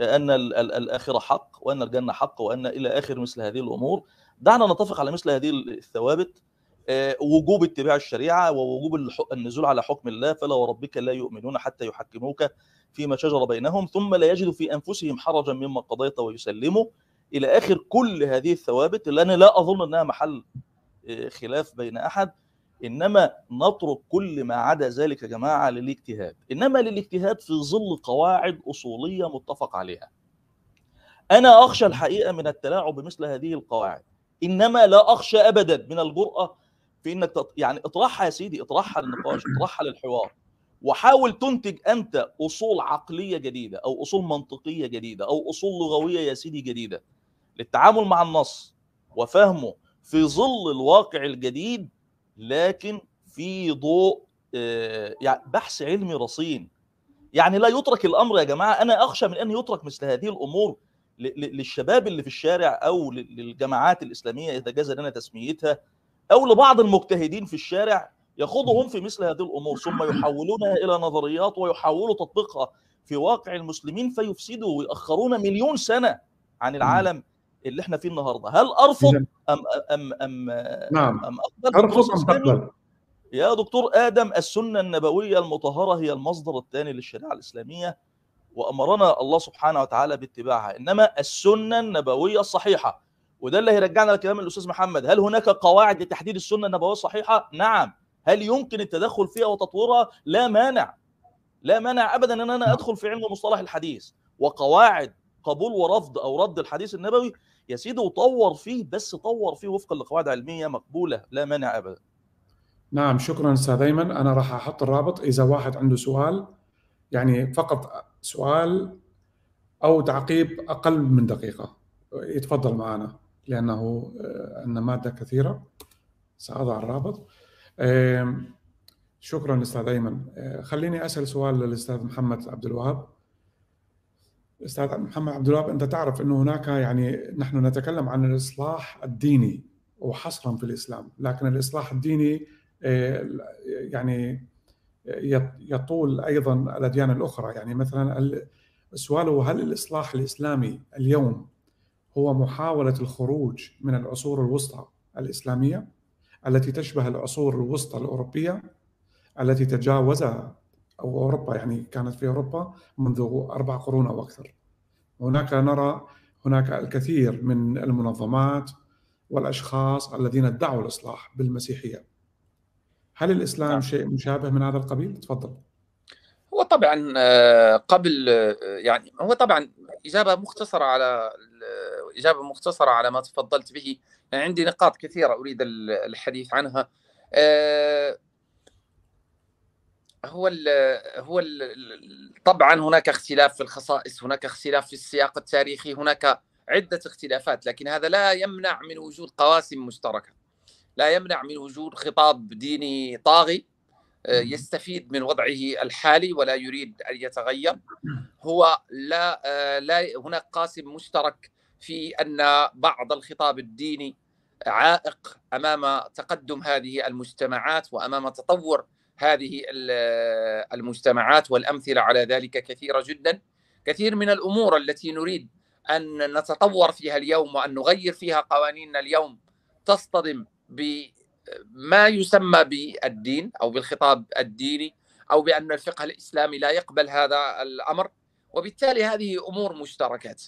ان الاخره حق وان الجنه حق وان الى اخر مثل هذه الامور دعنا نتفق على مثل هذه الثوابت آه، وجوب اتباع الشريعه ووجوب النزول على حكم الله فلا وربك لا يؤمنون حتى يحكموك فيما شجر بينهم ثم لا يجدوا في انفسهم حرجا مما قضيت ويسلموا الى اخر كل هذه الثوابت اللي انا لا اظن انها محل آه، خلاف بين احد انما نترك كل ما عدا ذلك يا جماعه للاجتهاد انما للاجتهاد في ظل قواعد اصوليه متفق عليها انا اخشى الحقيقه من التلاعب بمثل هذه القواعد انما لا اخشى ابدا من الجراه في انك تط... يعني اطرحها يا سيدي اطرحها للنقاش اطرحها للحوار وحاول تنتج انت اصول عقليه جديده او اصول منطقيه جديده او اصول لغويه يا سيدي جديده للتعامل مع النص وفهمه في ظل الواقع الجديد لكن في ضوء آه، يعني بحث علمي رصين يعني لا يترك الامر يا جماعه انا اخشى من ان يترك مثل هذه الامور للشباب اللي في الشارع او للجماعات الاسلاميه اذا جاز لنا تسميتها او لبعض المجتهدين في الشارع يخوضهم في مثل هذه الامور ثم يحولونها الى نظريات ويحاولوا تطبيقها في واقع المسلمين فيفسدوا ويأخرون مليون سنه عن العالم اللي احنا فيه النهارده هل ارفض ام ام ام نعم أم أقبل ارفض ام اقبل يا دكتور ادم السنه النبويه المطهره هي المصدر الثاني للشريعه الاسلاميه وامرنا الله سبحانه وتعالى باتباعها انما السنه النبويه الصحيحه وده اللي هيرجعنا لكلام الاستاذ محمد هل هناك قواعد لتحديد السنه النبويه الصحيحه نعم هل يمكن التدخل فيها وتطويرها لا مانع لا مانع ابدا ان انا ادخل في علم مصطلح الحديث وقواعد قبول ورفض او رد الحديث النبوي يا سيدي وطور فيه بس طور فيه وفقا لقواعد علميه مقبوله لا مانع ابدا نعم شكرا استاذ ايمن انا راح احط الرابط اذا واحد عنده سؤال يعني فقط سؤال او تعقيب اقل من دقيقه يتفضل معنا لانه عندنا آه، ماده كثيره ساضع الرابط شكرا استاذ ايمن آه، خليني اسال سؤال للاستاذ محمد عبد الوهاب استاذ محمد عبد الوهاب انت تعرف انه هناك يعني نحن نتكلم عن الاصلاح الديني وحصرا في الاسلام لكن الاصلاح الديني آه، يعني يطول ايضا الاديان الاخرى يعني مثلا سؤاله هل الاصلاح الاسلامي اليوم هو محاوله الخروج من العصور الوسطى الاسلاميه التي تشبه العصور الوسطى الاوروبيه التي تجاوزها او اوروبا يعني كانت في اوروبا منذ اربع قرون او اكثر. هناك نرى هناك الكثير من المنظمات والاشخاص الذين ادعوا الاصلاح بالمسيحيه. هل الاسلام نعم. شيء مشابه من هذا القبيل؟ تفضل. هو طبعا آه، قبل آه، يعني هو طبعا اجابه مختصره على اجابه مختصره على ما تفضلت به، يعني عندي نقاط كثيره اريد الحديث عنها. آه، هو الـ هو الـ طبعا هناك اختلاف في الخصائص، هناك اختلاف في السياق التاريخي، هناك عده اختلافات، لكن هذا لا يمنع من وجود قواسم مشتركه. لا يمنع من وجود خطاب ديني طاغي آه، يستفيد من وضعه الحالي ولا يريد ان يتغير هو لا آه، لا هناك قاسم مشترك في ان بعض الخطاب الديني عائق امام تقدم هذه المجتمعات وامام تطور هذه آه، المجتمعات والامثله على ذلك كثيره جدا كثير من الامور التي نريد ان نتطور فيها اليوم وان نغير فيها قوانيننا اليوم تصطدم بما يسمى بالدين او بالخطاب الديني او بان الفقه الاسلامي لا يقبل هذا الامر وبالتالي هذه امور مشتركات.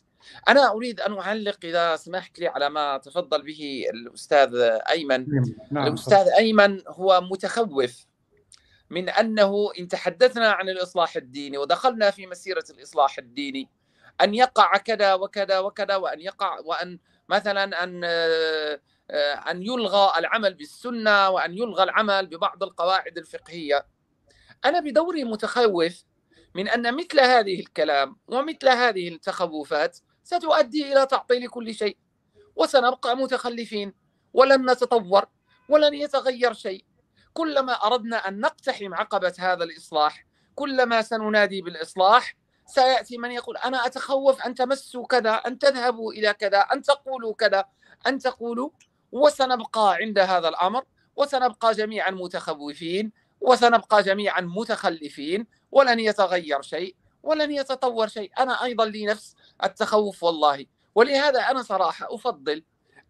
انا اريد ان اعلق اذا سمحت لي على ما تفضل به الاستاذ ايمن. نعم. نعم، الاستاذ ايمن هو متخوف من انه ان تحدثنا عن الاصلاح الديني ودخلنا في مسيره الاصلاح الديني ان يقع كذا وكذا وكذا وان يقع وان مثلا ان آه، أن يلغى العمل بالسنة وأن يلغى العمل ببعض القواعد الفقهية أنا بدوري متخوف من أن مثل هذه الكلام ومثل هذه التخوفات ستؤدي إلى تعطيل كل شيء وسنبقى متخلفين ولن نتطور ولن يتغير شيء كلما أردنا أن نقتحم عقبة هذا الإصلاح كلما سننادي بالإصلاح سيأتي من يقول أنا أتخوف أن تمسوا كذا أن تذهبوا إلى كذا أن تقولوا كذا أن تقولوا وسنبقى عند هذا الامر وسنبقى جميعا متخوفين وسنبقى جميعا متخلفين ولن يتغير شيء ولن يتطور شيء انا ايضا لي نفس التخوف والله ولهذا انا صراحه افضل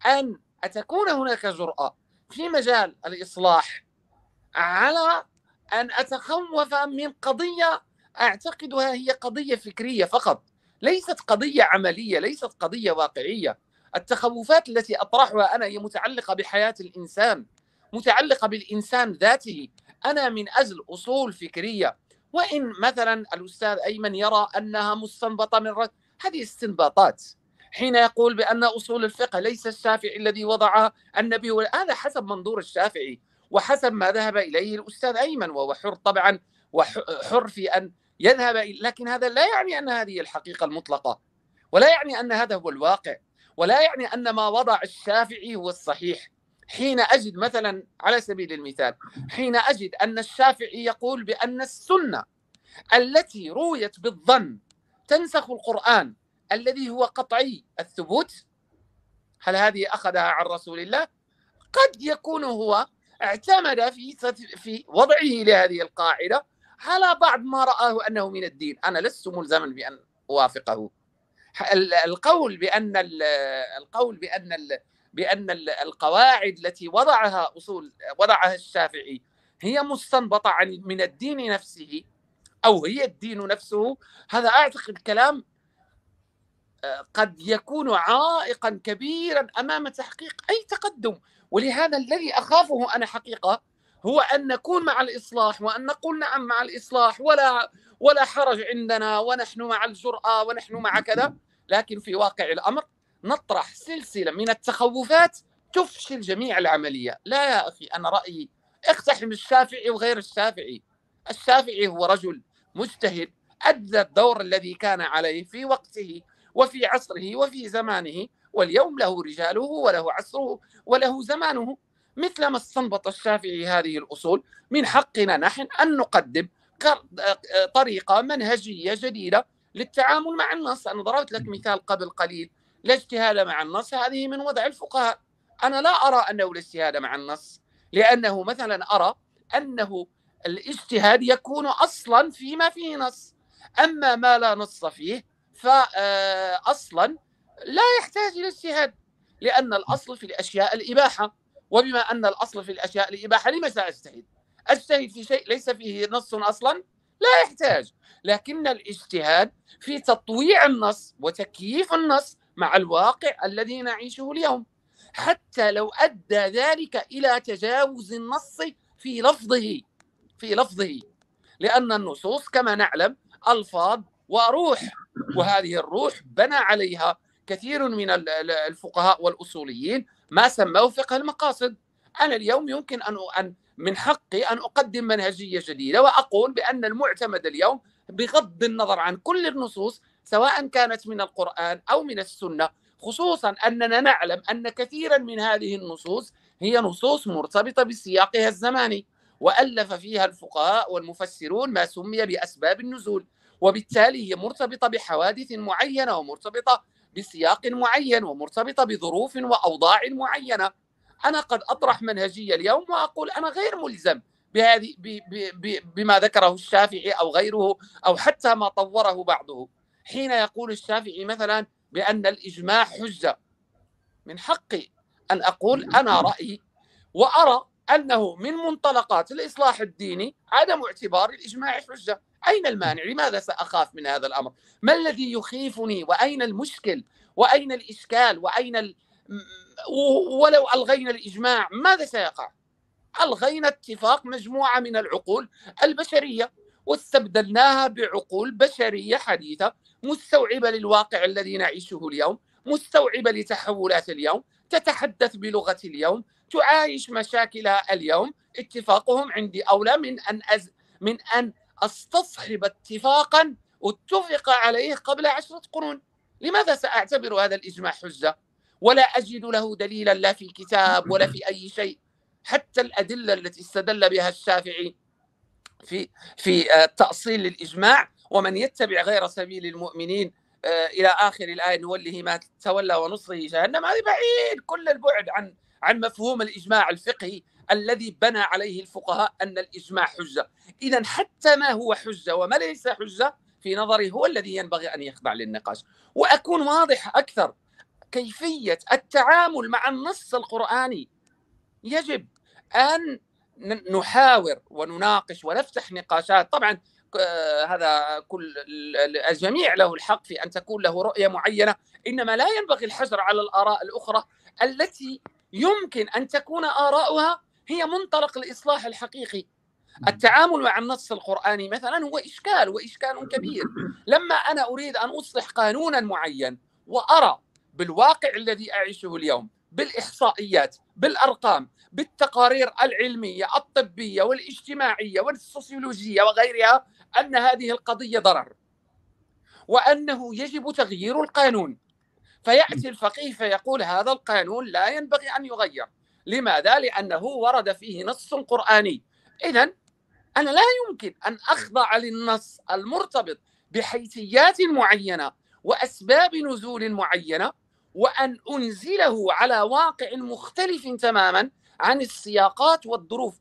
ان تكون هناك جراه في مجال الاصلاح على ان اتخوف من قضيه اعتقدها هي قضيه فكريه فقط ليست قضيه عمليه ليست قضيه واقعيه التخوفات التي اطرحها انا هي متعلقه بحياه الانسان متعلقه بالانسان ذاته انا من اجل اصول فكريه وان مثلا الاستاذ ايمن يرى انها مستنبطه من رد هذه استنباطات حين يقول بان اصول الفقه ليس الشافعي الذي وضعها النبي هذا حسب منظور الشافعي وحسب ما ذهب اليه الاستاذ ايمن وهو حر طبعا وحر في ان يذهب لكن هذا لا يعني ان هذه الحقيقه المطلقه ولا يعني ان هذا هو الواقع ولا يعني أن ما وضع الشافعي هو الصحيح حين أجد مثلا على سبيل المثال حين أجد أن الشافعي يقول بأن السنة التي رويت بالظن تنسخ القرآن الذي هو قطعي الثبوت هل هذه أخذها عن رسول الله؟ قد يكون هو اعتمد في في وضعه لهذه القاعدة على بعض ما رآه أنه من الدين أنا لست ملزما بأن أوافقه القول بان القول بان بان القواعد التي وضعها اصول وضعها الشافعي هي مستنبطه عن من الدين نفسه او هي الدين نفسه هذا اعتقد كلام آه، قد يكون عائقا كبيرا امام تحقيق اي تقدم ولهذا الذي اخافه انا حقيقه هو ان نكون مع الاصلاح وان نقول نعم مع الاصلاح ولا ولا حرج عندنا ونحن مع الجراه ونحن مع كذا لكن في واقع الامر نطرح سلسله من التخوفات تفشل جميع العمليه لا يا اخي انا رايي اقتحم الشافعي وغير الشافعي الشافعي هو رجل مجتهد ادى الدور الذي كان عليه في وقته وفي عصره وفي زمانه واليوم له رجاله وله عصره وله زمانه مثلما استنبط الشافعي هذه الأصول من حقنا نحن أن نقدم طريقة منهجية جديدة للتعامل مع النص أنا ضربت لك مثال قبل قليل الاجتهاد مع النص هذه من وضع الفقهاء أنا لا أرى أنه الاجتهاد مع النص لأنه مثلا أرى أنه الاجتهاد يكون أصلا فيما فيه نص أما ما لا نص فيه فأصلا آه، لا يحتاج إلى اجتهاد لأن الأصل في الأشياء الإباحة وبما ان الاصل في الاشياء الاباحه لما ساجتهد؟ اجتهد في شيء ليس فيه نص اصلا لا يحتاج لكن الاجتهاد في تطويع النص وتكييف النص مع الواقع الذي نعيشه اليوم حتى لو ادى ذلك الى تجاوز النص في لفظه في لفظه لان النصوص كما نعلم الفاظ وروح وهذه الروح بنى عليها كثير من الفقهاء والاصوليين ما سموه فقه المقاصد أنا اليوم يمكن أن أن من حقي أن أقدم منهجية جديدة وأقول بأن المعتمد اليوم بغض النظر عن كل النصوص سواء كانت من القرآن أو من السنة خصوصا أننا نعلم أن كثيرا من هذه النصوص هي نصوص مرتبطة بسياقها الزماني وألف فيها الفقهاء والمفسرون ما سمي بأسباب النزول وبالتالي هي مرتبطة بحوادث معينة ومرتبطة بسياق معين ومرتبطه بظروف واوضاع معينه انا قد اطرح منهجيه اليوم واقول انا غير ملزم بهذه بما ذكره الشافعي او غيره او حتى ما طوره بعضه حين يقول الشافعي مثلا بان الاجماع حجه من حقي ان اقول انا رايي وارى انه من منطلقات الاصلاح الديني عدم اعتبار الاجماع حجه أين المانع؟ لماذا سأخاف من هذا الأمر؟ ما الذي يخيفني؟ وأين المشكل؟ وأين الإشكال؟ وأين ال... ولو ألغينا الإجماع ماذا سيقع؟ ألغينا اتفاق مجموعة من العقول البشرية واستبدلناها بعقول بشرية حديثة مستوعبة للواقع الذي نعيشه اليوم مستوعبة لتحولات اليوم تتحدث بلغة اليوم تعايش مشاكلها اليوم اتفاقهم عندي أولى من أن أز... من أن استصحب اتفاقا اتفق عليه قبل عشرة قرون لماذا سأعتبر هذا الإجماع حجة ولا أجد له دليلا لا في الكتاب ولا في أي شيء حتى الأدلة التي استدل بها الشافعي في في التأصيل آه، للإجماع ومن يتبع غير سبيل المؤمنين آه، إلى آخر الآية نوله ما تولى ونصره جهنم هذه بعيد كل البعد عن عن مفهوم الإجماع الفقهي الذي بنى عليه الفقهاء أن الإجماع حجة إذا حتى ما هو حجة وما ليس حجة في نظري هو الذي ينبغي أن يخضع للنقاش وأكون واضح أكثر كيفية التعامل مع النص القرآني يجب أن نحاور ونناقش ونفتح نقاشات طبعا هذا كل الجميع له الحق في ان تكون له رؤيه معينه انما لا ينبغي الحجر على الاراء الاخرى التي يمكن ان تكون اراؤها هي منطلق الاصلاح الحقيقي التعامل مع النص القرآني مثلا هو إشكال وإشكال كبير لما أنا أريد أن أصلح قانونا معين وأرى بالواقع الذي أعيشه اليوم بالإحصائيات بالأرقام بالتقارير العلمية الطبية والاجتماعية والسوسيولوجية وغيرها أن هذه القضية ضرر وأنه يجب تغيير القانون فيأتي الفقيه فيقول هذا القانون لا ينبغي أن يغير لماذا؟ لأنه ورد فيه نص قرآني إذا أنا لا يمكن أن أخضع للنص المرتبط بحيثيات معينة وأسباب نزول معينة وأن أنزله على واقع مختلف تماما عن السياقات والظروف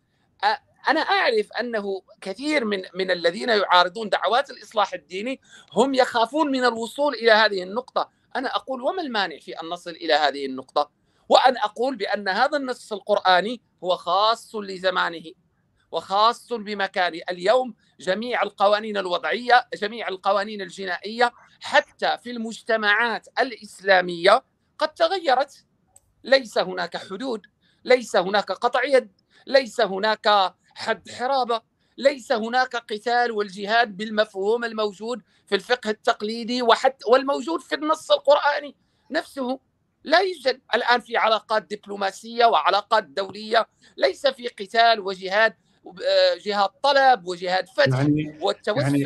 أنا أعرف أنه كثير من من الذين يعارضون دعوات الإصلاح الديني هم يخافون من الوصول إلى هذه النقطة أنا أقول وما المانع في أن نصل إلى هذه النقطة وأن أقول بأن هذا النص القرآني هو خاص لزمانه وخاص بمكانه اليوم جميع القوانين الوضعية جميع القوانين الجنائية حتى في المجتمعات الإسلامية قد تغيرت ليس هناك حدود ليس هناك قطع يد ليس هناك حد حرابة ليس هناك قتال والجهاد بالمفهوم الموجود في الفقه التقليدي وحتى والموجود في النص القرآني نفسه لا يوجد الان في علاقات دبلوماسيه وعلاقات دوليه ليس في قتال وجهاد آه، جهاد طلب وجهاد فتح يعني, يعني والتوسع يعني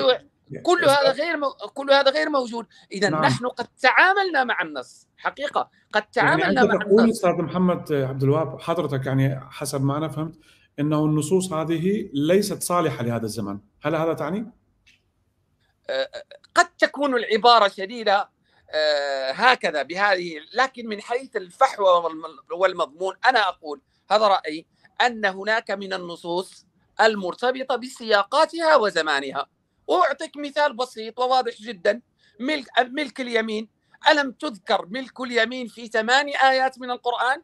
كل إيه، هذا إيه. غير كل هذا غير موجود اذا نعم. نحن قد تعاملنا مع النص حقيقه قد يعني تعاملنا يعني أنت مع تقول النص استاذ محمد آه، عبد الوهاب حضرتك يعني حسب ما انا فهمت انه النصوص هذه ليست صالحه لهذا الزمن هل هذا تعني آه، قد تكون العباره شديده آه، هكذا بهذه لكن من حيث الفحوى والمضمون انا اقول هذا رايي ان هناك من النصوص المرتبطه بسياقاتها وزمانها واعطيك مثال بسيط وواضح جدا ملك ملك اليمين الم تذكر ملك اليمين في ثمان ايات من القران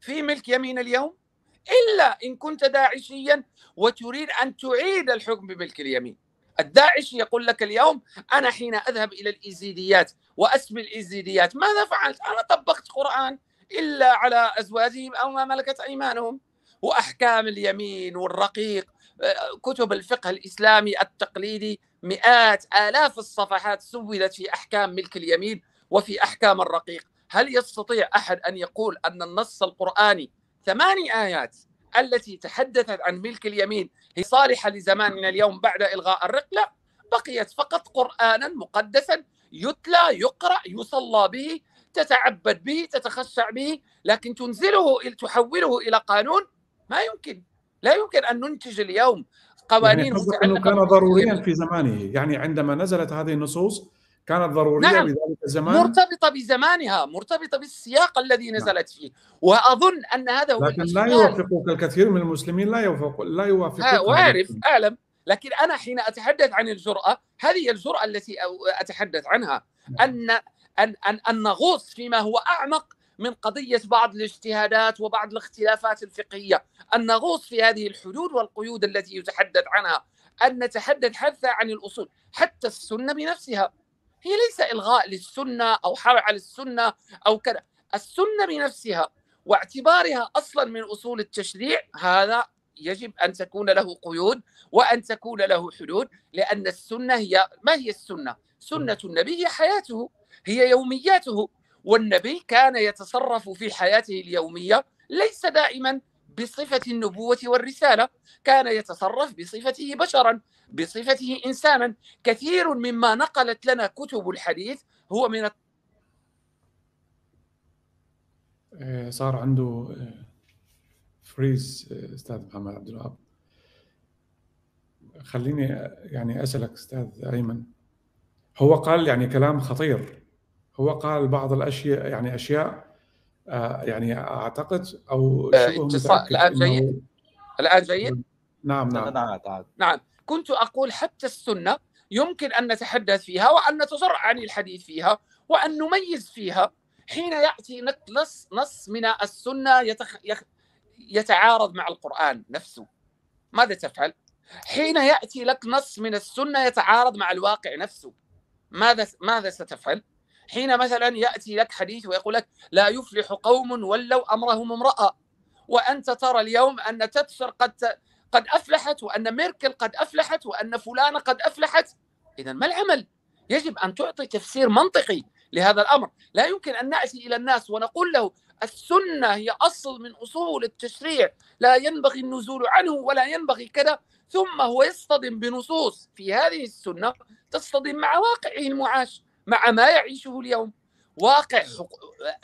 في ملك يمين اليوم الا ان كنت داعشيا وتريد ان تعيد الحكم بملك اليمين الداعش يقول لك اليوم أنا حين أذهب إلى الإيزيديات وأسمي الإيزيديات ماذا فعلت؟ أنا طبقت قرآن إلا على أزواجهم أو ما ملكت أيمانهم وأحكام اليمين والرقيق آه، كتب الفقه الإسلامي التقليدي مئات آلاف الصفحات سولت في أحكام ملك اليمين وفي أحكام الرقيق هل يستطيع أحد أن يقول أن النص القرآني ثماني آيات التي تحدثت عن ملك اليمين صالحة لزماننا اليوم بعد إلغاء الرق لا بقيت فقط قرآنا مقدسا يتلى يقرأ يصلى به تتعبد به تتخشع به لكن تنزله تحوله إلى قانون ما يمكن لا يمكن أن ننتج اليوم قوانين يعني كان ضروريا في زمانه يعني عندما نزلت هذه النصوص كانت ضرورية نعم. بذلك الزمان مرتبطة بزمانها مرتبطة بالسياق الذي نعم. نزلت فيه وأظن أن هذا هو لكن لا يوافقك الكثير من المسلمين لا يوافق لا يوافقك أعرف أعلم لكن أنا حين أتحدث عن الجرأة هذه الجرأة التي أتحدث عنها نعم. أن أن أن, أن نغوص فيما هو أعمق من قضية بعض الاجتهادات وبعض الاختلافات الفقهية أن نغوص في هذه الحدود والقيود التي يتحدث عنها أن نتحدث حتى عن الأصول حتى السنة بنفسها هي ليس إلغاء للسنة أو حرع للسنه أو كذا السنة بنفسها واعتبارها أصلا من أصول التشريع هذا يجب أن تكون له قيود وأن تكون له حدود لأن السنة هي ما هي السنة؟ سنة النبي هي حياته هي يومياته والنبي كان يتصرف في حياته اليومية ليس دائما بصفة النبوة والرسالة كان يتصرف بصفته بشرا بصفته إنسانا كثير مما نقلت لنا كتب الحديث هو من آه، صار عنده فريز آه، آه، استاذ محمد عبد الوهاب خليني يعني اسالك استاذ ايمن هو قال يعني كلام خطير هو قال بعض الاشياء يعني اشياء آه، يعني اعتقد او آه، شبه الان جيد الان جيد نعم نعم نعم. نعم،, نعم كنت اقول حتى السنه يمكن ان نتحدث فيها وان نتجرأ عن الحديث فيها وان نميز فيها حين ياتي نص نص من السنه يتخ... يتعارض مع القران نفسه ماذا تفعل؟ حين ياتي لك نص من السنه يتعارض مع الواقع نفسه ماذا ماذا ستفعل؟ حين مثلا ياتي لك حديث ويقول لك لا يفلح قوم ولوا امرهم امراه وانت ترى اليوم ان تتشر قد قد افلحت وان ميركل قد افلحت وان فلانه قد افلحت اذا ما العمل؟ يجب ان تعطي تفسير منطقي لهذا الامر، لا يمكن ان ناتي الى الناس ونقول له السنه هي اصل من اصول التشريع، لا ينبغي النزول عنه ولا ينبغي كذا، ثم هو يصطدم بنصوص في هذه السنه تصطدم مع واقعه المعاش، مع ما يعيشه اليوم واقع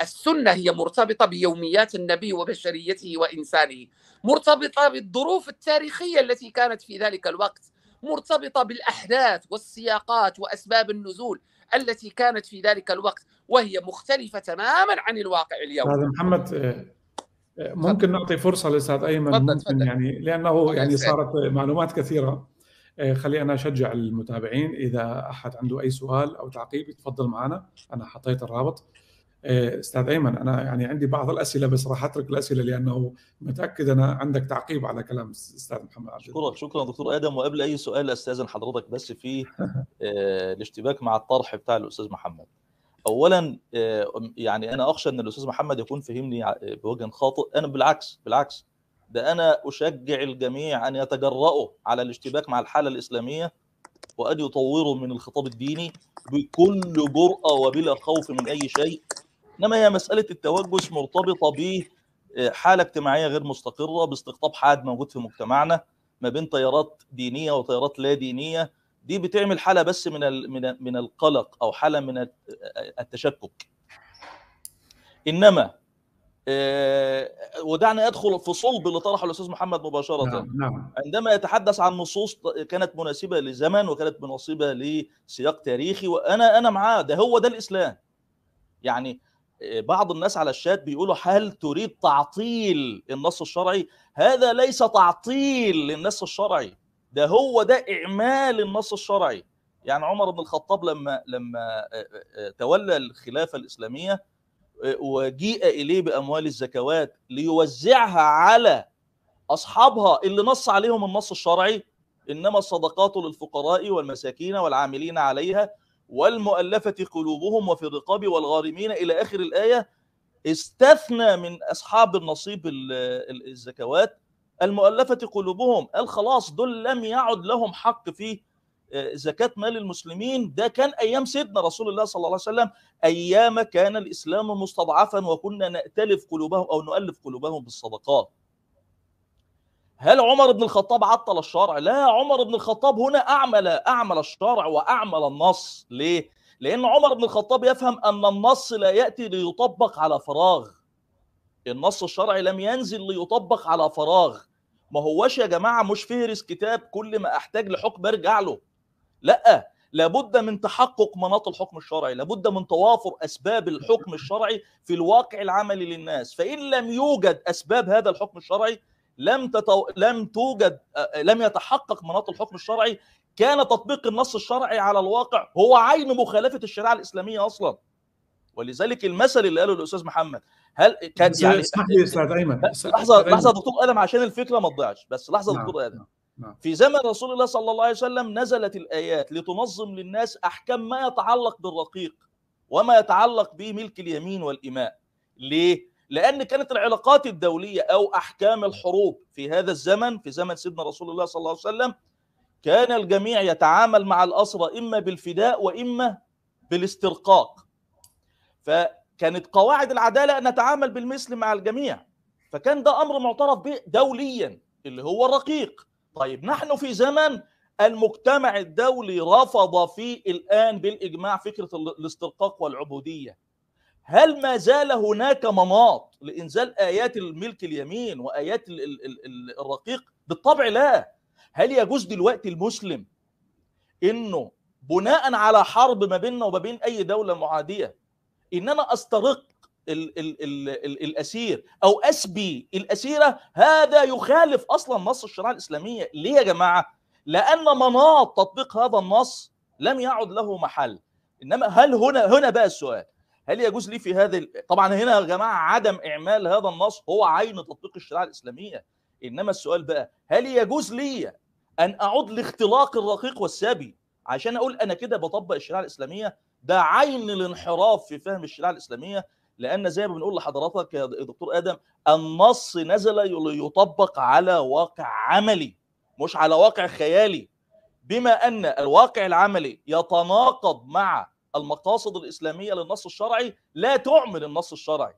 السنة هي مرتبطة بيوميات النبي وبشريته وإنسانه مرتبطة بالظروف التاريخية التي كانت في ذلك الوقت مرتبطة بالأحداث والسياقات وأسباب النزول التي كانت في ذلك الوقت وهي مختلفة تماما عن الواقع اليوم هذا محمد آه، آه، ممكن نعطي فرصة للأستاذ أيمن ممكن يعني لأنه يعني صارت معلومات كثيرة آه، خلي انا اشجع المتابعين اذا احد عنده اي سؤال او تعقيب يتفضل معنا انا حطيت الرابط آه، استاذ ايمن انا يعني عندي بعض الاسئله بس راح اترك الاسئله لانه متاكد انا عندك تعقيب على كلام استاذ محمد عبد شكرا شكرا دكتور ادم وقبل اي سؤال استاذن حضرتك بس في [laughs] آه، الاشتباك مع الطرح بتاع الاستاذ محمد اولا يعني انا اخشى ان الاستاذ محمد يكون فهمني بوجه خاطئ انا بالعكس بالعكس ده انا اشجع الجميع ان يتجرأوا على الاشتباك مع الحاله الاسلاميه وان يطوروا من الخطاب الديني بكل جرأه وبلا خوف من اي شيء انما هي مساله التوجس مرتبطه بحاله آه، اجتماعيه غير مستقره باستقطاب حاد موجود في مجتمعنا ما بين تيارات دينيه وتيارات لا دينيه دي بتعمل حاله بس من من من القلق او حاله من آه، آه، التشكك انما آه، ودعني ادخل في صلب اللي طرحه الاستاذ محمد مباشره نعم. نعم. عندما يتحدث عن نصوص كانت مناسبه لزمن وكانت مناسبه لسياق تاريخي وانا انا معاه ده هو ده الاسلام يعني آه، بعض الناس على الشات بيقولوا هل تريد تعطيل النص الشرعي هذا ليس تعطيل للنص الشرعي ده هو ده اعمال النص الشرعي يعني عمر بن الخطاب لما لما آه، تولى الخلافه الاسلاميه وجيء اليه باموال الزكوات ليوزعها على اصحابها اللي نص عليهم النص الشرعي انما الصدقات للفقراء والمساكين والعاملين عليها والمؤلفه قلوبهم وفي الرقاب والغارمين الى اخر الايه استثنى من اصحاب النصيب الزكوات المؤلفه قلوبهم قال خلاص دول لم يعد لهم حق في زكاة مال المسلمين ده كان أيام سيدنا رسول الله صلى الله عليه وسلم أيام كان الإسلام مستضعفا وكنا نأتلف قلوبهم أو نؤلف قلوبهم بالصدقات هل عمر بن الخطاب عطل الشرع؟ لا عمر بن الخطاب هنا أعمل أعمل الشرع وأعمل النص ليه؟ لأن عمر بن الخطاب يفهم أن النص لا يأتي ليطبق على فراغ النص الشرعي لم ينزل ليطبق على فراغ ما هوش يا جماعة مش فهرس كتاب كل ما أحتاج لحكم أرجع له لا لابد من تحقق مناط الحكم الشرعي لابد من توافر أسباب الحكم الشرعي في الواقع العملي للناس فإن لم يوجد أسباب هذا الحكم الشرعي لم تتو... لم توجد آه، لم يتحقق مناط الحكم الشرعي كان تطبيق النص الشرعي على الواقع هو عين مخالفه الشريعه الاسلاميه اصلا ولذلك المثل اللي قاله الاستاذ محمد هل كان يعني اسمح لي يعني استاذ ايمن لحظه لحظه دكتور ادم عشان الفكره ما تضيعش بس لحظه نعم، دكتور ادم نعم. نعم. في زمن رسول الله صلى الله عليه وسلم نزلت الآيات لتنظم للناس أحكام ما يتعلق بالرقيق وما يتعلق بملك اليمين والإماء ليه؟ لأن كانت العلاقات الدولية أو أحكام الحروب في هذا الزمن في زمن سيدنا رسول الله صلى الله عليه وسلم كان الجميع يتعامل مع الأسرى إما بالفداء وإما بالاسترقاق فكانت قواعد العدالة أن نتعامل بالمثل مع الجميع فكان ده أمر معترف به دوليا اللي هو الرقيق طيب نحن في زمن المجتمع الدولي رفض فيه الآن بالإجماع فكرة الاسترقاق والعبودية هل ما زال هناك مناط لإنزال آيات الملك اليمين وآيات الرقيق بالطبع لا هل يجوز دلوقتي المسلم انه بناء على حرب ما بيننا وما بين اي دوله معاديه ان انا استرق ال ال ال ال الاسير او اسبي الاسيره هذا يخالف اصلا نص الشريعه الاسلاميه ليه يا جماعه لان مناط تطبيق هذا النص لم يعد له محل انما هل هنا هنا بقى السؤال هل يجوز لي في هذا طبعا هنا يا جماعه عدم اعمال هذا النص هو عين تطبيق الشريعه الاسلاميه انما السؤال بقى هل يجوز لي ان اعود لاختلاق الرقيق والسبي عشان اقول انا كده بطبق الشريعه الاسلاميه ده عين الانحراف في فهم الشريعه الاسلاميه لان زي ما بنقول لحضرتك يا دكتور ادم النص نزل ليطبق على واقع عملي مش على واقع خيالي بما ان الواقع العملي يتناقض مع المقاصد الاسلاميه للنص الشرعي لا تعمل النص الشرعي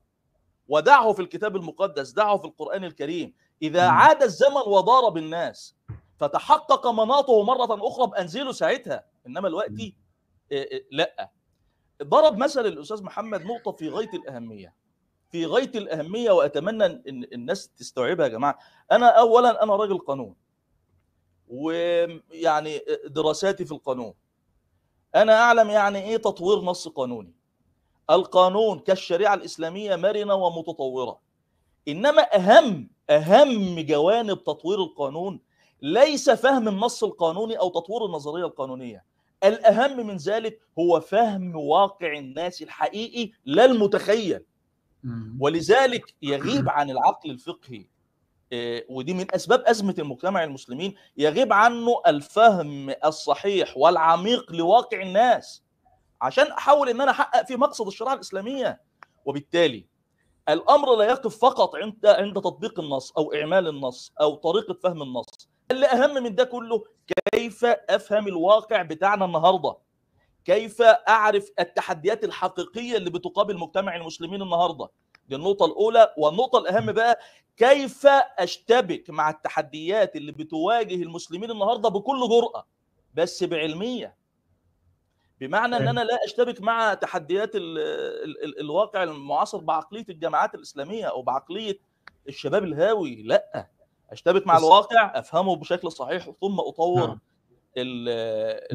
ودعه في الكتاب المقدس دعه في القران الكريم اذا عاد الزمن ودار بالناس فتحقق مناطه مره اخرى بانزله ساعتها انما الوقت لا ضرب مثل الاستاذ محمد نقطه في غايه الاهميه في غايه الاهميه واتمنى ان الناس تستوعبها يا جماعه انا اولا انا راجل قانون ويعني دراساتي في القانون انا اعلم يعني ايه تطوير نص قانوني القانون كالشريعه الاسلاميه مرنه ومتطوره انما اهم اهم جوانب تطوير القانون ليس فهم النص القانوني او تطوير النظريه القانونيه الاهم من ذلك هو فهم واقع الناس الحقيقي لا المتخيل ولذلك يغيب [clears throat] عن العقل الفقهي آه، ودي من اسباب ازمه المجتمع المسلمين يغيب عنه الفهم الصحيح والعميق لواقع الناس عشان احاول ان انا احقق في مقصد الشريعه الاسلاميه وبالتالي الامر لا يقف فقط عند عند تطبيق النص او اعمال النص او طريقه فهم النص اللي اهم من ده كله كيف افهم الواقع بتاعنا النهارده كيف اعرف التحديات الحقيقيه اللي بتقابل مجتمع المسلمين النهارده دي النقطه الاولى والنقطه الاهم بقى كيف اشتبك مع التحديات اللي بتواجه المسلمين النهارده بكل جرأه بس بعلميه بمعنى ان انا لا اشتبك مع تحديات الـ الـ الـ الواقع المعاصر بعقليه الجماعات الاسلاميه او بعقليه الشباب الهاوي لا اشتبك مع الواقع افهمه بشكل صحيح ثم اطور نعم.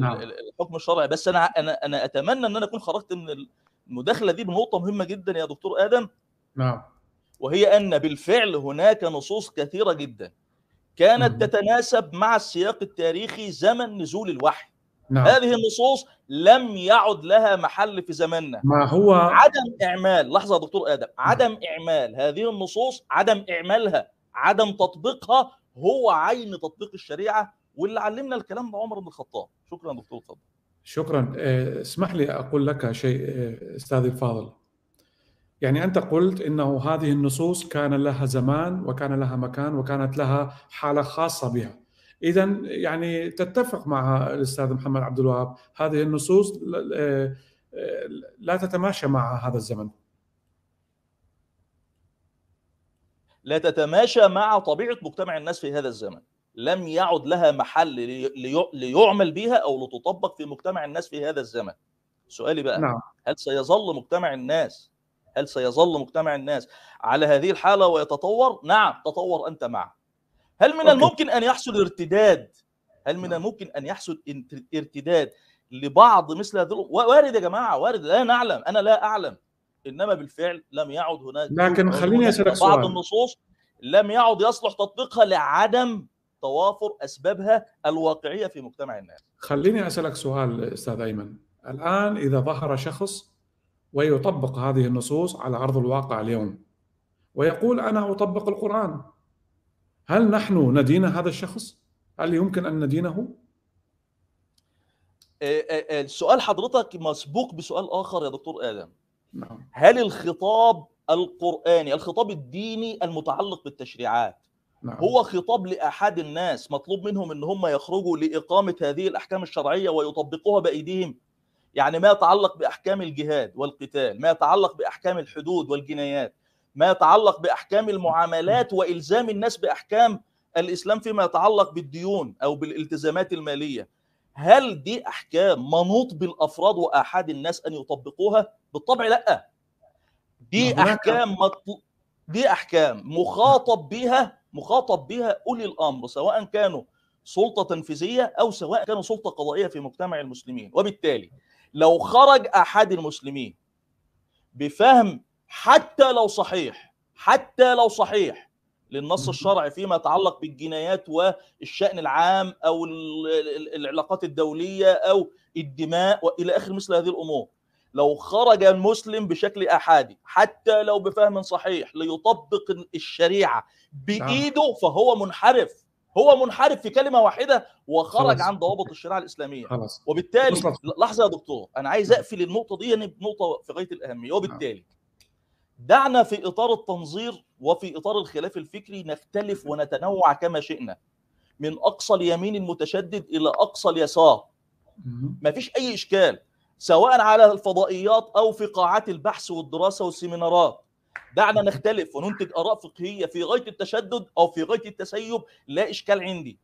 نعم. الحكم الشرعي بس انا انا انا اتمنى ان انا اكون خرجت من المداخله دي بنقطه مهمه جدا يا دكتور ادم نعم وهي ان بالفعل هناك نصوص كثيره جدا كانت تتناسب مع السياق التاريخي زمن نزول الوحي نعم. هذه النصوص لم يعد لها محل في زماننا ما هو عدم اعمال لحظه يا دكتور ادم عدم اعمال هذه النصوص عدم اعمالها عدم تطبيقها هو عين تطبيق الشريعه واللي علمنا الكلام ده عمر بن الخطاب شكرا دكتور فضل شكرا آه، اسمح لي اقول لك شيء آه، استاذي الفاضل يعني انت قلت انه هذه النصوص كان لها زمان وكان لها مكان وكانت لها حاله خاصه بها اذا يعني تتفق مع الاستاذ محمد عبد الوهاب هذه النصوص آه، لا تتماشى مع هذا الزمن لا تتماشى مع طبيعه مجتمع الناس في هذا الزمن لم يعد لها محل ليعمل بها او لتطبق في مجتمع الناس في هذا الزمن سؤالي بقى نعم. هل سيظل مجتمع الناس هل سيظل مجتمع الناس على هذه الحاله ويتطور نعم تطور انت معه هل من الممكن ان يحصل ارتداد هل من نعم. الممكن ان يحصل ارتداد لبعض مثل هذه وارد يا جماعه وارد لا نعلم انا لا اعلم انما بالفعل لم يعد هناك لكن آه، خليني اسالك سؤال بعض النصوص لم يعد يصلح تطبيقها لعدم توافر اسبابها الواقعيه في مجتمع الناس خليني اسالك سؤال استاذ ايمن الان اذا ظهر شخص ويطبق هذه النصوص على ارض الواقع اليوم ويقول انا اطبق القران هل نحن ندين هذا الشخص هل يمكن ان ندينه آه، آه، السؤال حضرتك مسبوق بسؤال اخر يا دكتور ادم نعم. هل الخطاب القرآني الخطاب الديني المتعلق بالتشريعات نعم. هو خطاب لأحد الناس مطلوب منهم أن هم يخرجوا لإقامة هذه الأحكام الشرعية ويطبقوها بأيديهم يعني ما يتعلق بأحكام الجهاد والقتال ما يتعلق بأحكام الحدود والجنايات ما يتعلق بأحكام المعاملات وإلزام الناس بأحكام الإسلام فيما يتعلق بالديون أو بالالتزامات المالية هل دي احكام منوط بالافراد واحاد الناس ان يطبقوها بالطبع لا دي احكام مطلو... دي احكام مخاطب بها مخاطب بها اولي الامر سواء كانوا سلطه تنفيذيه او سواء كانوا سلطه قضائيه في مجتمع المسلمين وبالتالي لو خرج احد المسلمين بفهم حتى لو صحيح حتى لو صحيح للنص الشرعي فيما يتعلق بالجنايات والشأن العام أو العلاقات الدولية أو الدماء وإلى آخر مثل هذه الأمور لو خرج المسلم بشكل احادي حتى لو بفهم صحيح ليطبق الشريعه بايده آه. فهو منحرف هو منحرف في كلمه واحده وخرج خلص. عن ضوابط الشريعه الاسلاميه خلص. وبالتالي خلص. لحظه يا دكتور انا عايز نعم. اقفل النقطه دي يعني نقطة في غايه الاهميه وبالتالي نعم. دعنا في اطار التنظير وفي اطار الخلاف الفكري نختلف ونتنوع كما شئنا من اقصى اليمين المتشدد الى اقصى اليسار مفيش اي اشكال سواء على الفضائيات او في قاعات البحث والدراسه والسيمينارات دعنا نختلف وننتج اراء فقهيه في غايه التشدد او في غايه التسيب لا اشكال عندي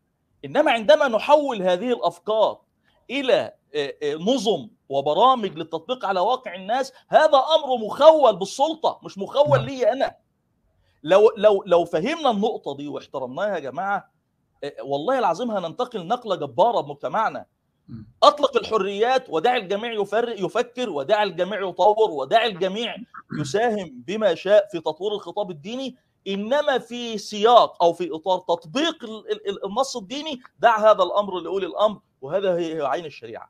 انما عندما نحول هذه الافكار الى نظم وبرامج للتطبيق على واقع الناس هذا امر مخول بالسلطه مش مخول نعم. لي انا لو لو لو فهمنا النقطه دي واحترمناها يا جماعه والله العظيم هننتقل نقله جباره بمجتمعنا اطلق الحريات ودع الجميع يفرق يفكر ودع الجميع يطور ودع الجميع يساهم بما شاء في تطوير الخطاب الديني انما في سياق او في اطار تطبيق النص الديني دع هذا الامر لاولي الامر وهذا هي عين الشريعه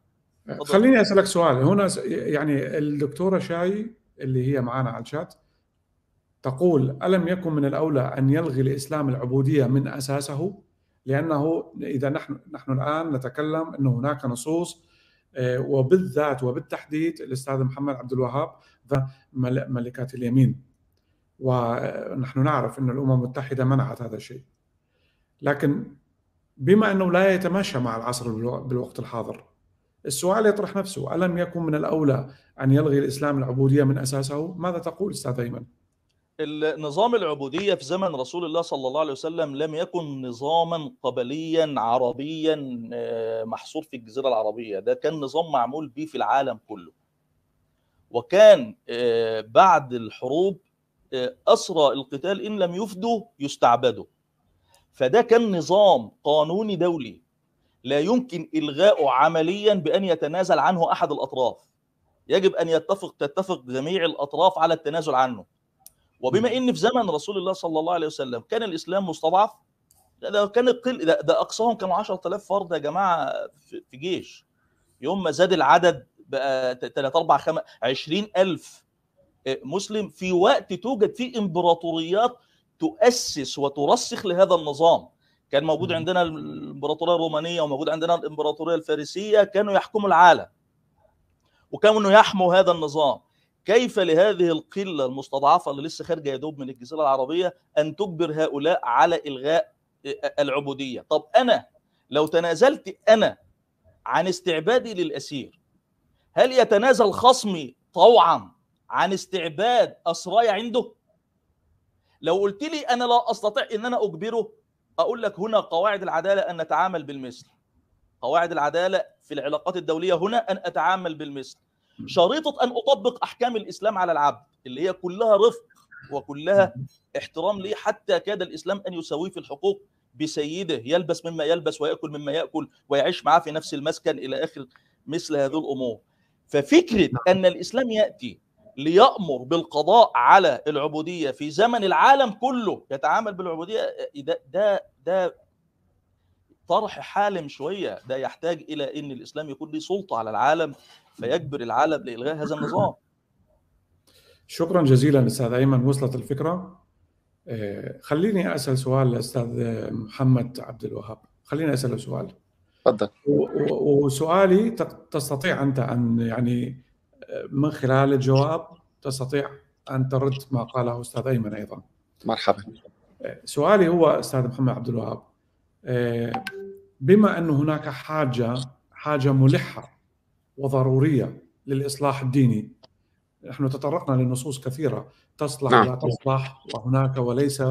خليني اسالك سؤال هنا يعني الدكتوره شاي اللي هي معانا على الشات تقول الم يكن من الاولى ان يلغي الاسلام العبوديه من اساسه لانه اذا نحن نحن الان نتكلم ان هناك نصوص آه، وبالذات وبالتحديد الاستاذ محمد عبد الوهاب ملكات اليمين ونحن نعرف ان الامم المتحده منعت هذا الشيء لكن بما انه لا يتماشى مع العصر بالوقت الحاضر. السؤال يطرح نفسه الم يكن من الاولى ان يلغي الاسلام العبوديه من اساسه؟ ماذا تقول استاذ ايمن؟ النظام العبوديه في زمن رسول الله صلى الله عليه وسلم لم يكن نظاما قبليا عربيا آه، محصور في الجزيره العربيه، ده كان نظام معمول به في العالم كله. وكان آه، بعد الحروب آه، اسرى القتال ان لم يفدوا يستعبدوا. فده كان نظام قانوني دولي لا يمكن الغاؤه عمليا بان يتنازل عنه احد الاطراف يجب ان يتفق تتفق جميع الاطراف على التنازل عنه وبما ان في زمن رسول الله صلى الله عليه وسلم كان الاسلام مستضعف ده كان القل ده, ده اقصاهم كانوا 10000 فرد يا جماعه في جيش يوم ما زاد العدد بقى 3 4 5 20000 مسلم في وقت توجد فيه امبراطوريات تؤسس وترسخ لهذا النظام كان موجود عندنا الامبراطوريه الرومانيه وموجود عندنا الامبراطوريه الفارسيه كانوا يحكموا العالم وكانوا يحموا هذا النظام كيف لهذه القله المستضعفه اللي لسه خارجه يا دوب من الجزيره العربيه ان تجبر هؤلاء على الغاء العبوديه طب انا لو تنازلت انا عن استعبادي للاسير هل يتنازل خصمي طوعا عن استعباد اسراي عنده لو قلت لي انا لا استطيع ان انا اجبره اقول لك هنا قواعد العداله ان نتعامل بالمثل قواعد العداله في العلاقات الدوليه هنا ان اتعامل بالمثل شريطه ان اطبق احكام الاسلام على العبد اللي هي كلها رفق وكلها احترام ليه حتى كاد الاسلام ان يساويه في الحقوق بسيده يلبس مما يلبس وياكل مما ياكل ويعيش معاه في نفس المسكن الى اخر مثل هذه الامور ففكره ان الاسلام ياتي ليأمر بالقضاء على العبودية في زمن العالم كله يتعامل بالعبودية ده ده, ده طرح حالم شوية ده يحتاج إلى أن الإسلام يكون له سلطة على العالم فيجبر العالم لإلغاء هذا النظام شكرا جزيلا أستاذ أيمن وصلت الفكرة آه، خليني أسأل سؤال لأستاذ محمد عبد الوهاب خليني أسأله سؤال تفضل وسؤالي تستطيع أنت أن يعني من خلال الجواب تستطيع ان ترد ما قاله استاذ ايمن ايضا. مرحبا. سؤالي هو استاذ محمد عبد الوهاب بما ان هناك حاجه حاجه ملحه وضروريه للاصلاح الديني نحن تطرقنا لنصوص كثيره تصلح نعم. لا تصلح وهناك وليس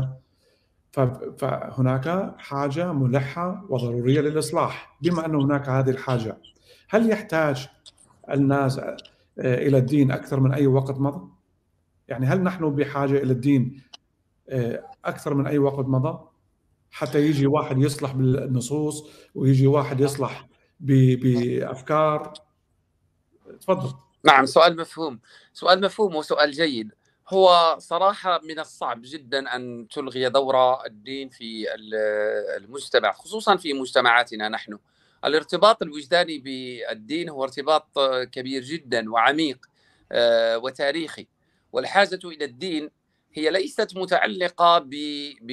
فهناك حاجه ملحه وضروريه للاصلاح بما ان هناك هذه الحاجه هل يحتاج الناس آه، الى الدين اكثر من اي وقت مضى؟ يعني هل نحن بحاجه الى الدين آه، اكثر من اي وقت مضى؟ حتى يجي واحد يصلح بالنصوص ويجي واحد يصلح بافكار تفضل نعم سؤال مفهوم سؤال مفهوم وسؤال جيد هو صراحة من الصعب جدا أن تلغي دور الدين في المجتمع خصوصا في مجتمعاتنا نحن الارتباط الوجداني بالدين هو ارتباط آه، كبير جدا وعميق آه، وتاريخي والحاجة إلى الدين هي ليست متعلقة ب... ب...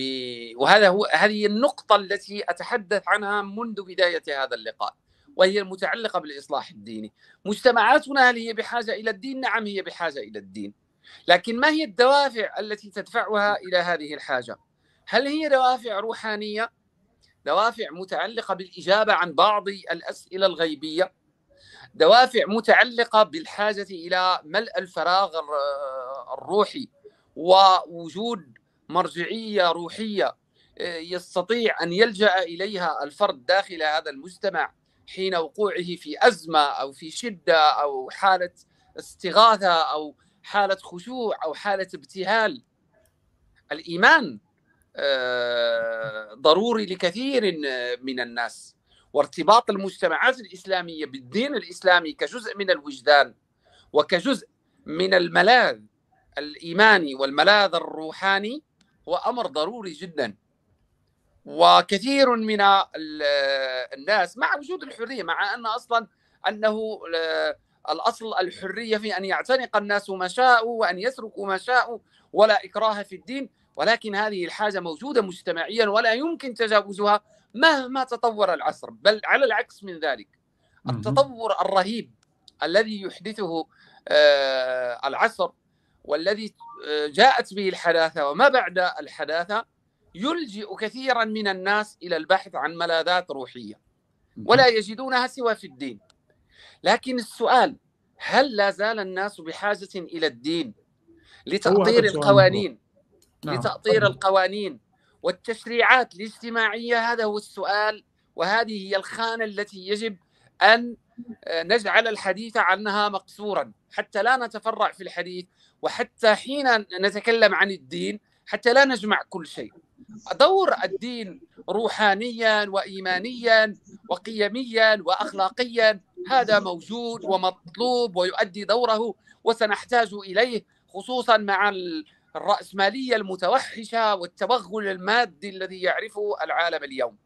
وهذا هو هذه النقطة التي أتحدث عنها منذ بداية هذا اللقاء وهي المتعلقة بالإصلاح الديني مجتمعاتنا هل هي بحاجة إلى الدين؟ نعم هي بحاجة إلى الدين لكن ما هي الدوافع التي تدفعها إلى هذه الحاجة؟ هل هي دوافع روحانية؟ دوافع متعلقه بالاجابه عن بعض الاسئله الغيبيه دوافع متعلقه بالحاجه الى ملء الفراغ الروحي ووجود مرجعيه روحيه آه، يستطيع ان يلجا اليها الفرد داخل هذا المجتمع حين وقوعه في ازمه او في شده او حاله استغاثه او حاله خشوع او حاله ابتهال الايمان آه، ضروري لكثير من الناس وارتباط المجتمعات الاسلاميه بالدين الاسلامي كجزء من الوجدان وكجزء من الملاذ الايماني والملاذ الروحاني هو امر ضروري جدا وكثير من الناس مع وجود الحريه مع ان اصلا انه آه، الاصل الحريه في ان يعتنق الناس ما شاءوا وان يسرقوا ما شاءوا ولا اكراه في الدين ولكن هذه الحاجة موجودة مجتمعيا ولا يمكن تجاوزها مهما تطور العصر بل على العكس من ذلك التطور الرهيب الذي يحدثه آه، العصر والذي آه، جاءت به الحداثة وما بعد الحداثة يلجئ كثيرا من الناس إلى البحث عن ملاذات روحية ولا يجدونها سوى في الدين لكن السؤال هل لا زال الناس بحاجة إلى الدين لتاطير القوانين نعم. لتأطير القوانين والتشريعات الاجتماعية هذا هو السؤال وهذه هي الخانة التي يجب أن آه، نجعل الحديث عنها مقصورا حتى لا نتفرع في الحديث وحتى حين نتكلم عن الدين حتى لا نجمع كل شيء دور الدين روحانيا وإيمانيا وقيميا وأخلاقيا هذا موجود ومطلوب ويؤدي دوره وسنحتاج إليه خصوصا مع الرأسمالية المتوحشة والتبغل المادي الذي يعرفه العالم اليوم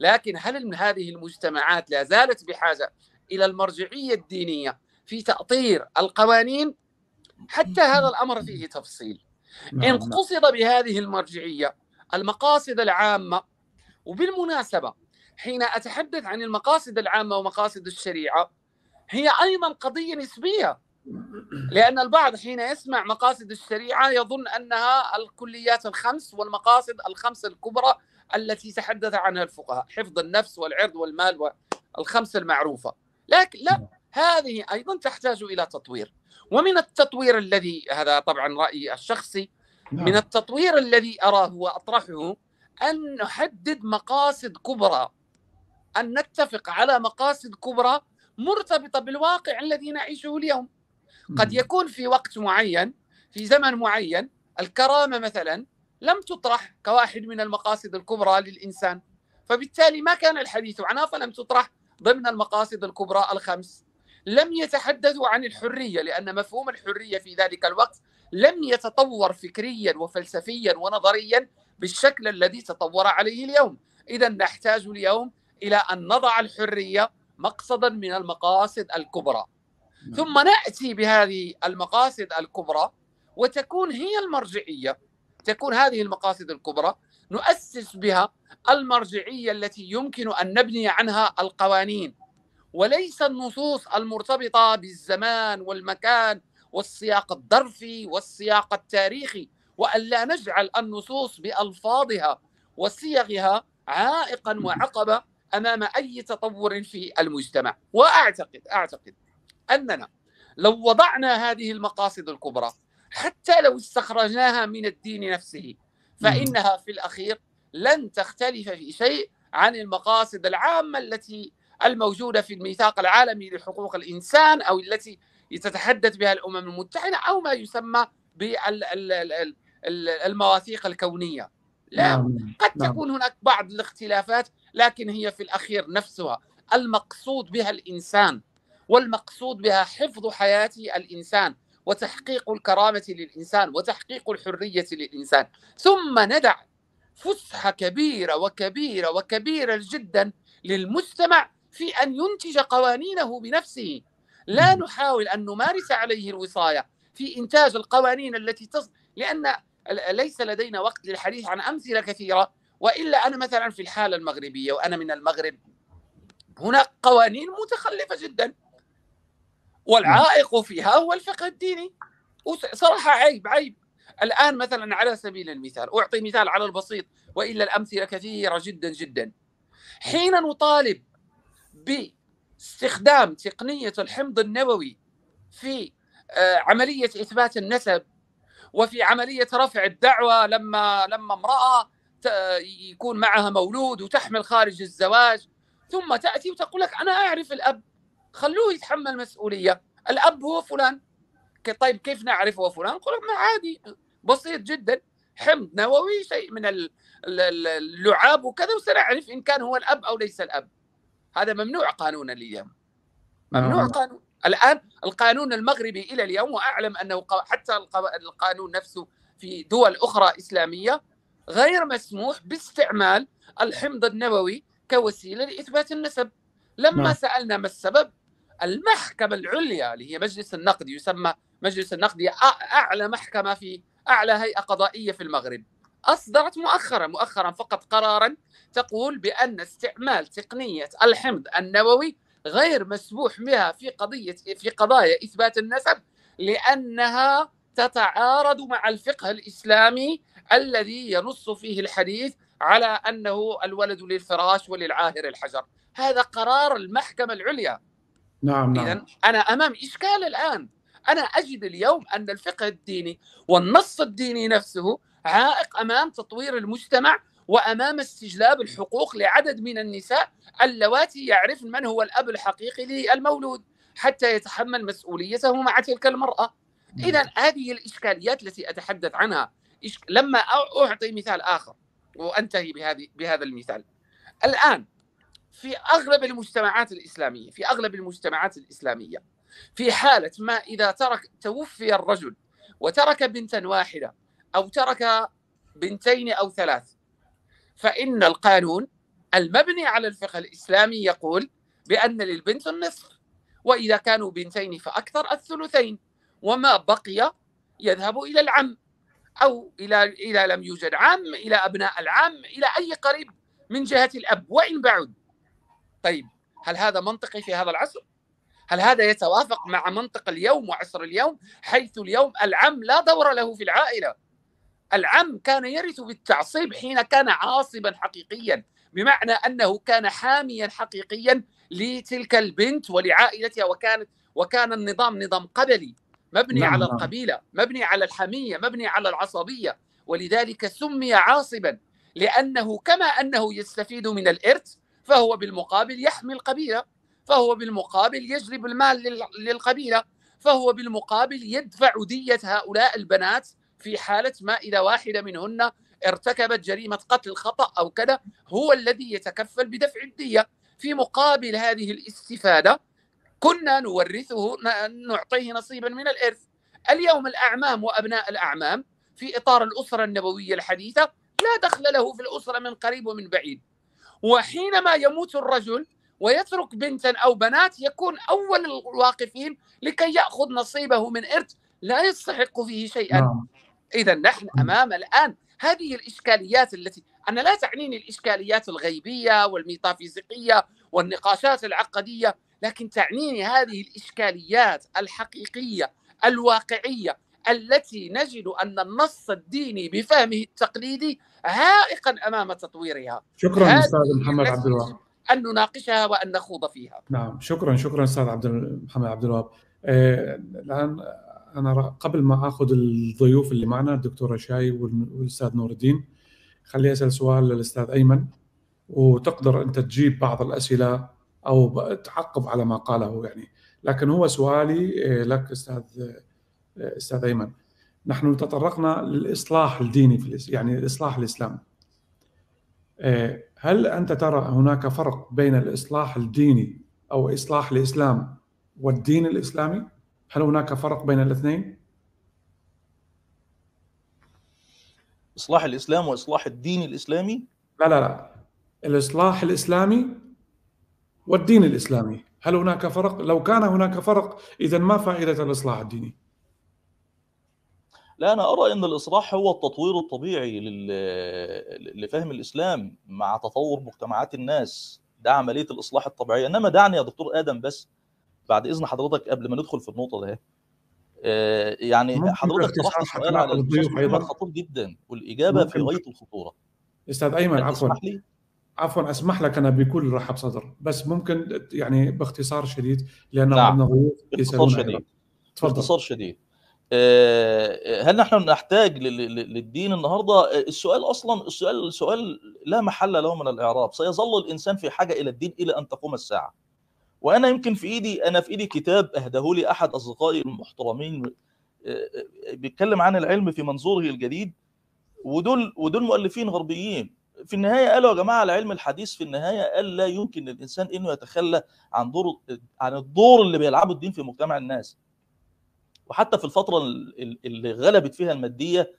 لكن هل من هذه المجتمعات لا زالت بحاجة إلى المرجعية الدينية في تأطير القوانين حتى هذا الأمر فيه تفصيل نعم، إن نعم. قصد بهذه المرجعية المقاصد العامة وبالمناسبة حين أتحدث عن المقاصد العامة ومقاصد الشريعة هي أيضا قضية نسبية لأن البعض حين يسمع مقاصد الشريعة يظن أنها الكليات الخمس والمقاصد الخمسة الكبرى التي تحدث عنها الفقهاء حفظ النفس والعرض والمال والخمسة المعروفة لكن لا هذه أيضا تحتاج إلى تطوير ومن التطوير الذي هذا طبعا رأيي الشخصي نعم. من التطوير الذي أراه وأطرحه أن نحدد مقاصد كبرى أن نتفق على مقاصد كبرى مرتبطة بالواقع الذي نعيشه اليوم قد يكون في وقت معين في زمن معين الكرامه مثلا لم تطرح كواحد من المقاصد الكبرى للانسان فبالتالي ما كان الحديث عنها فلم تطرح ضمن المقاصد الكبرى الخمس لم يتحدثوا عن الحريه لان مفهوم الحريه في ذلك الوقت لم يتطور فكريا وفلسفيا ونظريا بالشكل الذي تطور عليه اليوم اذا نحتاج اليوم الى ان نضع الحريه مقصدا من المقاصد الكبرى نعم. ثم ناتي بهذه المقاصد الكبرى وتكون هي المرجعيه تكون هذه المقاصد الكبرى نؤسس بها المرجعيه التي يمكن ان نبني عنها القوانين وليس النصوص المرتبطه بالزمان والمكان والسياق الظرفي والسياق التاريخي والا نجعل النصوص بالفاظها وصيغها عائقا نعم. وعقبه امام اي تطور في المجتمع واعتقد اعتقد اننا لو وضعنا هذه المقاصد الكبرى حتى لو استخرجناها من الدين نفسه فانها في الاخير لن تختلف في شيء عن المقاصد العامه التي الموجوده في الميثاق العالمي لحقوق الانسان او التي تتحدث بها الامم المتحده او ما يسمى بالمواثيق الكونيه لا نعم، قد نعم. تكون هناك بعض الاختلافات لكن هي في الاخير نفسها المقصود بها الانسان والمقصود بها حفظ حياه الانسان وتحقيق الكرامه للانسان وتحقيق الحريه للانسان ثم ندع فسحه كبيره وكبيره وكبيره جدا للمجتمع في ان ينتج قوانينه بنفسه لا نحاول ان نمارس عليه الوصايه في انتاج القوانين التي تص... لان ليس لدينا وقت للحديث عن امثله كثيره والا انا مثلا في الحاله المغربيه وانا من المغرب هناك قوانين متخلفه جدا والعائق فيها هو الفقه الديني وصراحه عيب عيب الان مثلا على سبيل المثال اعطي مثال على البسيط والا الامثله كثيره جدا جدا حين نطالب باستخدام تقنيه الحمض النووي في آه، عمليه اثبات النسب وفي عمليه رفع الدعوه لما لما امراه يكون معها مولود وتحمل خارج الزواج ثم تاتي وتقول لك انا اعرف الاب خلوه يتحمل مسؤوليه الاب هو فلان طيب كيف نعرف هو فلان قل ما عادي بسيط جدا حمض نووي شيء من اللعاب وكذا وسنعرف ان كان هو الاب او ليس الاب هذا ممنوع قانونا اليوم ممنوع قانون الان القانون المغربي الى اليوم واعلم انه حتى القانون نفسه في دول اخرى اسلاميه غير مسموح باستعمال الحمض النووي كوسيله لاثبات النسب لما نعم. سالنا ما السبب المحكمه العليا اللي هي مجلس النقد يسمى مجلس النقد اعلى محكمه في اعلى هيئه قضائيه في المغرب اصدرت مؤخرا مؤخرا فقط قرارا تقول بان استعمال تقنيه الحمض النووي غير مسموح بها في قضيه في قضايا اثبات النسب لانها تتعارض مع الفقه الاسلامي الذي ينص فيه الحديث على انه الولد للفراش وللعاهر الحجر هذا قرار المحكمة العليا نعم نعم أنا أمام إشكال الآن أنا أجد اليوم أن الفقه الديني والنص الديني نفسه عائق أمام تطوير المجتمع وأمام استجلاب الحقوق لعدد من النساء اللواتي يعرفن من هو الأب الحقيقي للمولود حتى يتحمل مسؤوليته مع تلك المرأة نعم. إذا هذه الإشكاليات التي أتحدث عنها لما أعطي مثال آخر وأنتهي بهذه بهذا المثال الآن في اغلب المجتمعات الاسلاميه في اغلب المجتمعات الاسلاميه في حاله ما اذا ترك توفي الرجل وترك بنتا واحده او ترك بنتين او ثلاث فان القانون المبني على الفقه الاسلامي يقول بان للبنت النصف واذا كانوا بنتين فاكثر الثلثين وما بقي يذهب الى العم او الى الى لم يوجد عم الى ابناء العم الى اي قريب من جهه الاب وان بعد طيب هل هذا منطقي في هذا العصر؟ هل هذا يتوافق مع منطق اليوم وعصر اليوم حيث اليوم العم لا دور له في العائله العم كان يرث بالتعصيب حين كان عاصبا حقيقيا بمعنى انه كان حاميا حقيقيا لتلك البنت ولعائلتها وكانت وكان النظام نظام قبلي مبني نعم. على نعم. القبيله مبني على الحميه مبني على العصبيه ولذلك سمي عاصبا لانه كما انه يستفيد من الارث فهو بالمقابل يحمي القبيلة فهو بالمقابل يجلب المال للقبيلة فهو بالمقابل يدفع دية هؤلاء البنات في حالة ما إذا واحدة منهن ارتكبت جريمة قتل خطأ أو كذا هو الذي يتكفل بدفع الدية في مقابل هذه الاستفادة كنا نورثه نعطيه نصيبا من الإرث اليوم الأعمام وأبناء الأعمام في إطار الأسرة النبوية الحديثة لا دخل له في الأسرة من قريب ومن بعيد وحينما يموت الرجل ويترك بنتا او بنات يكون اول الواقفين لكي ياخذ نصيبه من ارث لا يستحق فيه شيئا نعم. اذا نحن امام الان هذه الاشكاليات التي انا لا تعنيني الاشكاليات الغيبيه والميتافيزيقيه والنقاشات العقديه لكن تعنيني هذه الاشكاليات الحقيقيه الواقعيه التي نجد ان النص الديني بفهمه التقليدي عائقا امام تطويرها شكرا استاذ محمد عبد الوهاب ان نناقشها وان نخوض فيها نعم شكرا شكرا استاذ عبد محمد عبد الوهاب آه، الان انا قبل ما اخذ الضيوف اللي معنا الدكتوره شاي والاستاذ نور الدين خلي اسال سؤال للاستاذ ايمن وتقدر انت تجيب بعض الاسئله او تعقب على ما قاله يعني لكن هو سؤالي آه، لك استاذ آه، استاذ ايمن نحن تطرقنا للاصلاح الديني في الاس... يعني الاصلاح الاسلامي. آه، هل انت ترى هناك فرق بين الاصلاح الديني او اصلاح الاسلام والدين الاسلامي؟ هل هناك فرق بين الاثنين؟ اصلاح الاسلام واصلاح الدين الاسلامي؟ لا لا لا الاصلاح الاسلامي والدين الاسلامي، هل هناك فرق؟ لو كان هناك فرق اذا ما فائده الاصلاح الديني؟ لا انا ارى ان الاصلاح هو التطوير الطبيعي لفهم الاسلام مع تطور مجتمعات الناس ده عمليه الاصلاح الطبيعيه انما دعني يا دكتور ادم بس بعد اذن حضرتك قبل ما ندخل في النقطه ده آه، يعني حضرتك طرحت سؤال على الضيوف خطير جدا والاجابه في غايه الخطوره استاذ ايمن يعني عفوا عفوا اسمح لك انا بكل رحب صدر بس ممكن يعني باختصار شديد لان عندنا نعم. ضيوف باختصار شديد تفضل باختصار شديد آه، آه، هل نحن نحتاج للدين النهارده آه، السؤال اصلا السؤال سؤال لا محل له من الاعراب سيظل الانسان في حاجه الى الدين الى ان تقوم الساعه وانا يمكن في ايدي انا في ايدي كتاب اهداه لي احد اصدقائي المحترمين بيتكلم عن العلم في منظوره الجديد ودول ودول مؤلفين غربيين في النهايه قالوا يا جماعه العلم الحديث في النهايه قال لا يمكن للانسان انه يتخلى عن دور عن الدور اللي بيلعبه الدين في مجتمع الناس وحتى في الفتره اللي غلبت فيها الماديه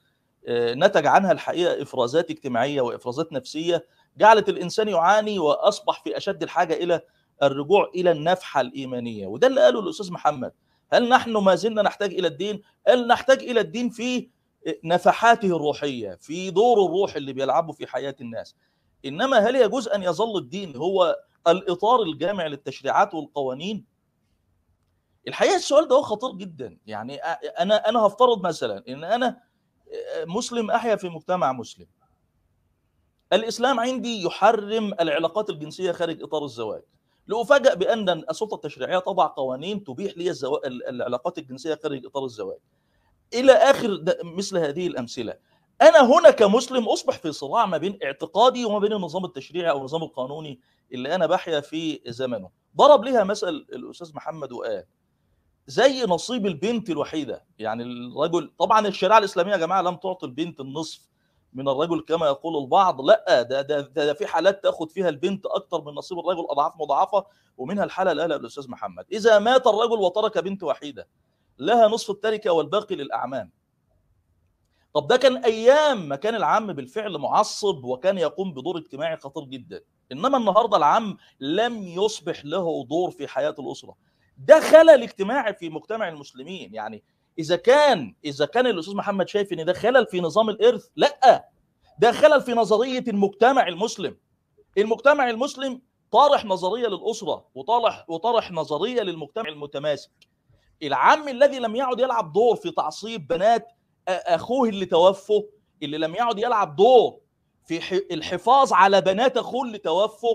آه، نتج عنها الحقيقه افرازات اجتماعيه وافرازات نفسيه جعلت الانسان يعاني واصبح في اشد الحاجه الى الرجوع الى النفحه الايمانيه وده اللي قاله الاستاذ محمد هل نحن ما زلنا نحتاج الى الدين هل نحتاج الى الدين في نفحاته الروحيه في دور الروح اللي بيلعبه في حياه الناس انما هل يجوز ان يظل الدين هو الاطار الجامع للتشريعات والقوانين الحقيقه السؤال ده هو خطير جدا يعني انا انا هفترض مثلا ان انا مسلم احيا في مجتمع مسلم الاسلام عندي يحرم العلاقات الجنسيه خارج اطار الزواج لافاجئ بان السلطه التشريعيه تضع قوانين تبيح لي الزو... العلاقات الجنسيه خارج اطار الزواج الى اخر مثل هذه الامثله انا هنا كمسلم اصبح في صراع ما بين اعتقادي وما بين النظام التشريعي او النظام القانوني اللي انا بحيا في زمنه ضرب لها مثل الاستاذ محمد وقال زي نصيب البنت الوحيده يعني الرجل طبعا الشريعه الاسلاميه يا جماعه لم تعطي البنت النصف من الرجل كما يقول البعض لا ده ده ده, في حالات تاخذ فيها البنت اكثر من نصيب الرجل اضعاف مضاعفه ومنها الحاله اللي قالها الاستاذ محمد اذا مات الرجل وترك بنت وحيده لها نصف التركه والباقي للاعمام طب ده كان ايام ما كان العم بالفعل معصب وكان يقوم بدور اجتماعي خطير جدا انما النهارده العم لم يصبح له دور في حياه الاسره ده خلل اجتماعي في مجتمع المسلمين يعني اذا كان اذا كان الاستاذ محمد شايف ان ده خلل في نظام الارث لا ده خلل في نظريه المجتمع المسلم المجتمع المسلم طارح نظريه للاسره وطارح وطارح نظريه للمجتمع المتماسك العم الذي لم يعد يلعب دور في تعصيب بنات اخوه اللي توفى اللي لم يعد يلعب دور في الحفاظ على بنات اخوه اللي توفى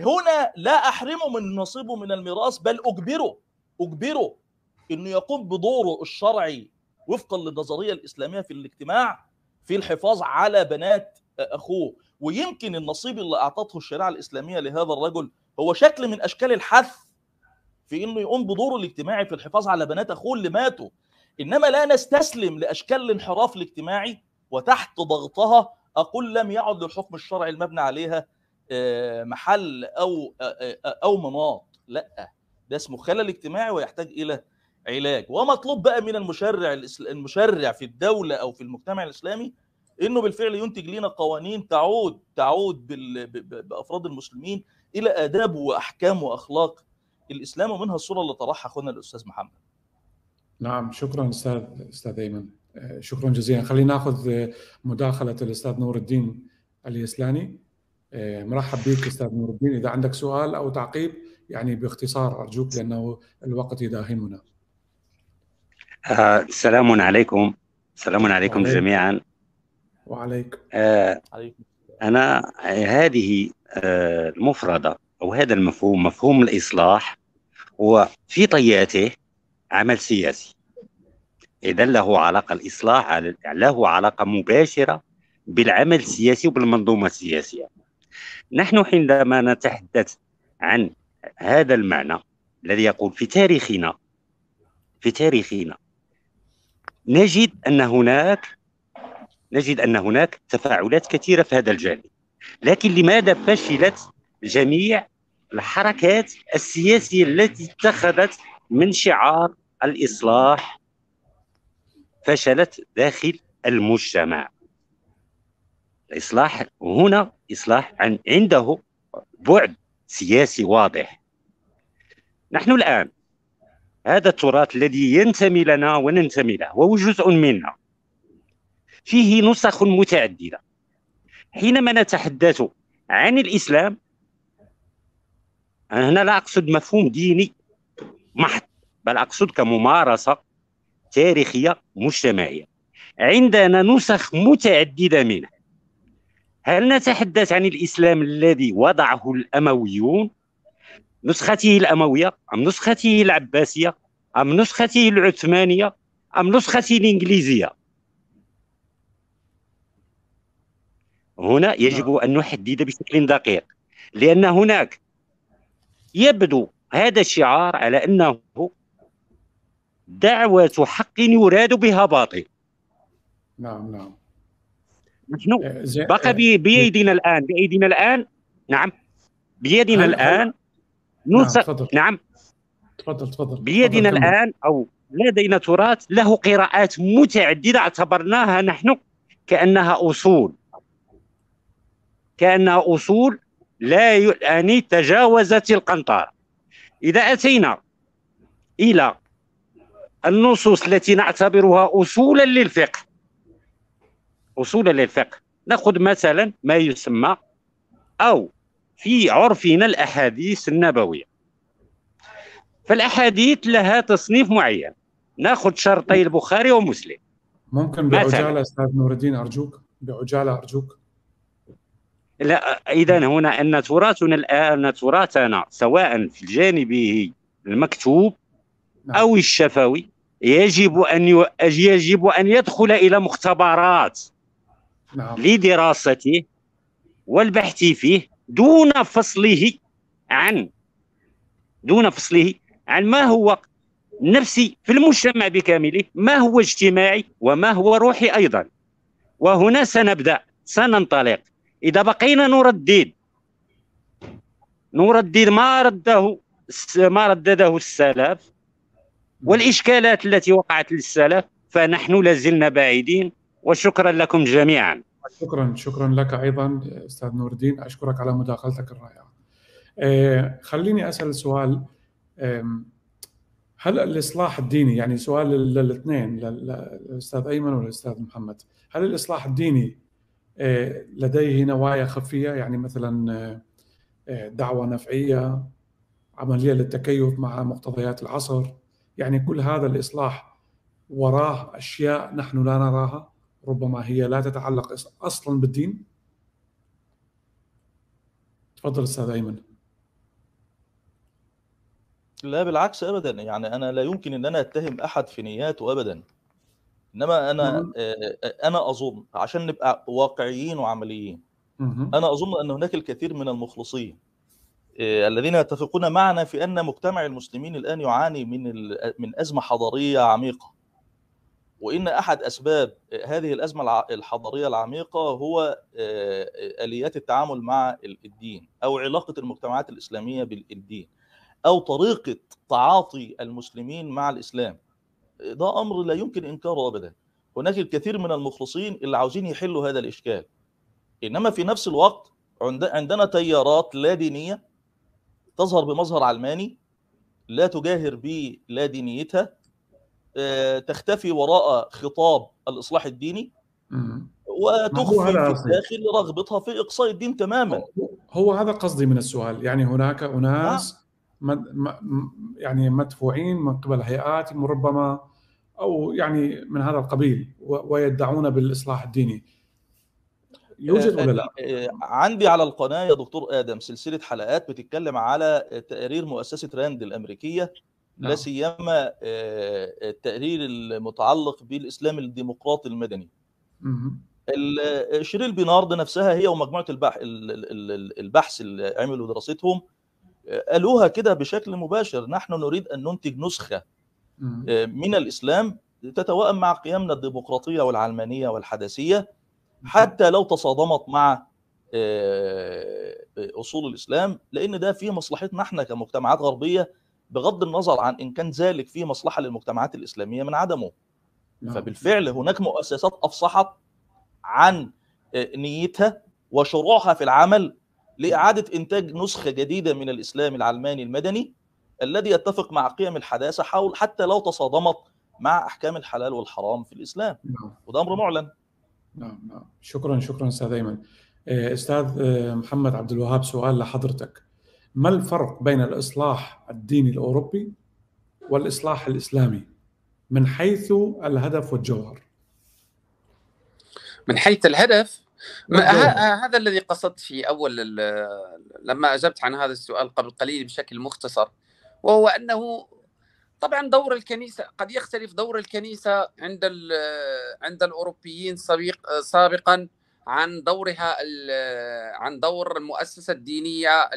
هنا لا احرمه من نصيبه من الميراث بل اجبره اجبره انه يقوم بدوره الشرعي وفقا للنظريه الاسلاميه في الاجتماع في الحفاظ على بنات اخوه ويمكن النصيب اللي اعطته الشريعه الاسلاميه لهذا الرجل هو شكل من اشكال الحث في انه يقوم بدوره الاجتماعي في الحفاظ على بنات اخوه اللي ماتوا انما لا نستسلم لاشكال الانحراف الاجتماعي وتحت ضغطها اقول لم يعد للحكم الشرعي المبني عليها آه، محل او آه، آه، او مناط لا ده اسمه خلل اجتماعي ويحتاج الى علاج ومطلوب بقى من المشرع المشرع في الدوله او في المجتمع الاسلامي انه بالفعل ينتج لنا قوانين تعود تعود بافراد المسلمين الى اداب واحكام واخلاق الاسلام ومنها الصوره اللي طرحها اخونا الاستاذ محمد. نعم شكرا استاذ استاذ ايمن شكرا جزيلا خلينا ناخذ مداخله الاستاذ نور الدين الاسلامي آه، مرحب بك استاذ نور الدين اذا عندك سؤال او تعقيب يعني باختصار ارجوك لانه الوقت يداهمنا. آه سلام عليكم سلام عليكم وعليك. جميعا. وعليكم. آه انا هذه آه المفردة او هذا المفهوم مفهوم الاصلاح هو في طياته عمل سياسي. اذا له علاقه الاصلاح له علاقه مباشره بالعمل السياسي وبالمنظومه السياسيه نحن حينما نتحدث عن هذا المعنى الذي يقول في تاريخنا في تاريخنا نجد ان هناك نجد ان هناك تفاعلات كثيره في هذا الجانب لكن لماذا فشلت جميع الحركات السياسيه التي اتخذت من شعار الاصلاح فشلت داخل المجتمع الاصلاح وهنا اصلاح عن عنده بعد سياسي واضح نحن الان هذا التراث الذي ينتمي لنا وننتمي له وهو جزء منا فيه نسخ متعدده حينما نتحدث عن الاسلام أنا هنا لا أقصد مفهوم ديني محض بل أقصد كممارسة تاريخية مجتمعية عندنا نسخ متعددة منه هل نتحدث عن الاسلام الذي وضعه الامويون نسخته الامويه ام نسخته العباسيه ام نسخته العثمانيه ام نسخته الانجليزيه هنا يجب نعم. ان نحدد بشكل دقيق لان هناك يبدو هذا الشعار على انه دعوه حق يراد بها باطل نعم نعم نحن آه، بقى آه، بأيدينا الآن بأيدينا الآن نعم بيدنا الآن نسق نعم،, نعم تفضل تفضل بيدنا الآن أو لدينا تراث له قراءات متعددة اعتبرناها نحن كأنها أصول كأنها أصول لا يعني تجاوزت القنطرة إذا أتينا إلى النصوص التي نعتبرها أصولا للفقه وصولا للفقه ناخذ مثلا ما يسمى او في عرفنا الاحاديث النبويه فالاحاديث لها تصنيف معين ناخذ شرطي البخاري ومسلم ممكن بعجاله استاذ نور الدين ارجوك بعجاله ارجوك لا اذا هنا ان تراثنا الان تراثنا سواء في جانبه المكتوب نعم. او الشفوي يجب ان يجب ان يدخل الى مختبرات نعم. لدراسته والبحث فيه دون فصله عن دون فصله عن ما هو نفسي في المجتمع بكامله ما هو اجتماعي وما هو روحي أيضا وهنا سنبدأ سننطلق إذا بقينا نردد نردد ما رده ما ردده السلف نعم. والإشكالات التي وقعت للسلف فنحن لازلنا بعيدين وشكرا لكم جميعا شكرا شكرا لك ايضا استاذ نور الدين اشكرك على مداخلتك الرائعه آه، خليني اسال سؤال هل الاصلاح الديني يعني سؤال للاثنين للاستاذ ايمن والاستاذ محمد هل الاصلاح الديني آه، لديه نوايا خفيه يعني مثلا آه، دعوه نفعيه عمليه للتكيف مع مقتضيات العصر يعني كل هذا الاصلاح وراه اشياء نحن لا نراها ربما هي لا تتعلق اصلا بالدين تفضل استاذ ايمن لا بالعكس ابدا يعني انا لا يمكن ان انا اتهم احد في نياته ابدا انما انا نعم. آه، آه، انا اظن عشان نبقى واقعيين وعمليين انا اظن ان هناك الكثير من المخلصين آه، الذين يتفقون معنا في ان مجتمع المسلمين الان يعاني من من ازمه حضاريه عميقه وان احد اسباب هذه الازمه الحضاريه العميقه هو آه، آه، اليات التعامل مع الدين او علاقه المجتمعات الاسلاميه بالدين او طريقه تعاطي المسلمين مع الاسلام ده امر لا يمكن انكاره ابدا هناك الكثير من المخلصين اللي عاوزين يحلوا هذا الاشكال انما في نفس الوقت عندنا تيارات لا دينيه تظهر بمظهر علماني لا تجاهر بلا دينيتها آه، تختفي وراء خطاب الاصلاح الديني وتخفي في الداخل رغبتها في اقصاء الدين تماما هو هذا قصدي من السؤال يعني هناك اناس آه. يعني مدفوعين من قبل هيئات ربما او يعني من هذا القبيل ويدعون بالاصلاح الديني يوجد آه، ولا لا؟ عندي على القناه يا دكتور ادم سلسله حلقات بتتكلم على تقارير مؤسسه راند الامريكيه لا نعم. سيما آه، آه، التقرير المتعلق بالاسلام الديمقراطي المدني آه، شيريل بينارد نفسها هي ومجموعه البحث البحث اللي عملوا دراستهم قالوها كده بشكل مباشر نحن نريد ان ننتج نسخه من الاسلام تتوائم مع قيمنا الديمقراطيه والعلمانيه والحداثيه حتى لو تصادمت مع اصول الاسلام لان ده في مصلحتنا احنا كمجتمعات غربيه بغض النظر عن ان كان ذلك فيه مصلحه للمجتمعات الاسلاميه من عدمه نعم. فبالفعل هناك مؤسسات افصحت عن آه، نيتها وشروعها في العمل لاعاده انتاج نسخه جديده من الاسلام العلماني المدني الذي يتفق مع قيم الحداثه حول حتى لو تصادمت مع احكام الحلال والحرام في الاسلام نعم. وده امر معلن نعم نعم شكرا شكرا استاذ ايمن آه، استاذ آه، محمد عبد الوهاب سؤال لحضرتك ما الفرق بين الاصلاح الديني الاوروبي والاصلاح الاسلامي من حيث الهدف والجوهر؟ من حيث الهدف هذا الذي قصدت في اول لما اجبت عن هذا السؤال قبل قليل بشكل مختصر وهو انه طبعا دور الكنيسه قد يختلف دور الكنيسه عند عند الاوروبيين سابقا عن دورها عن دور المؤسسه الدينيه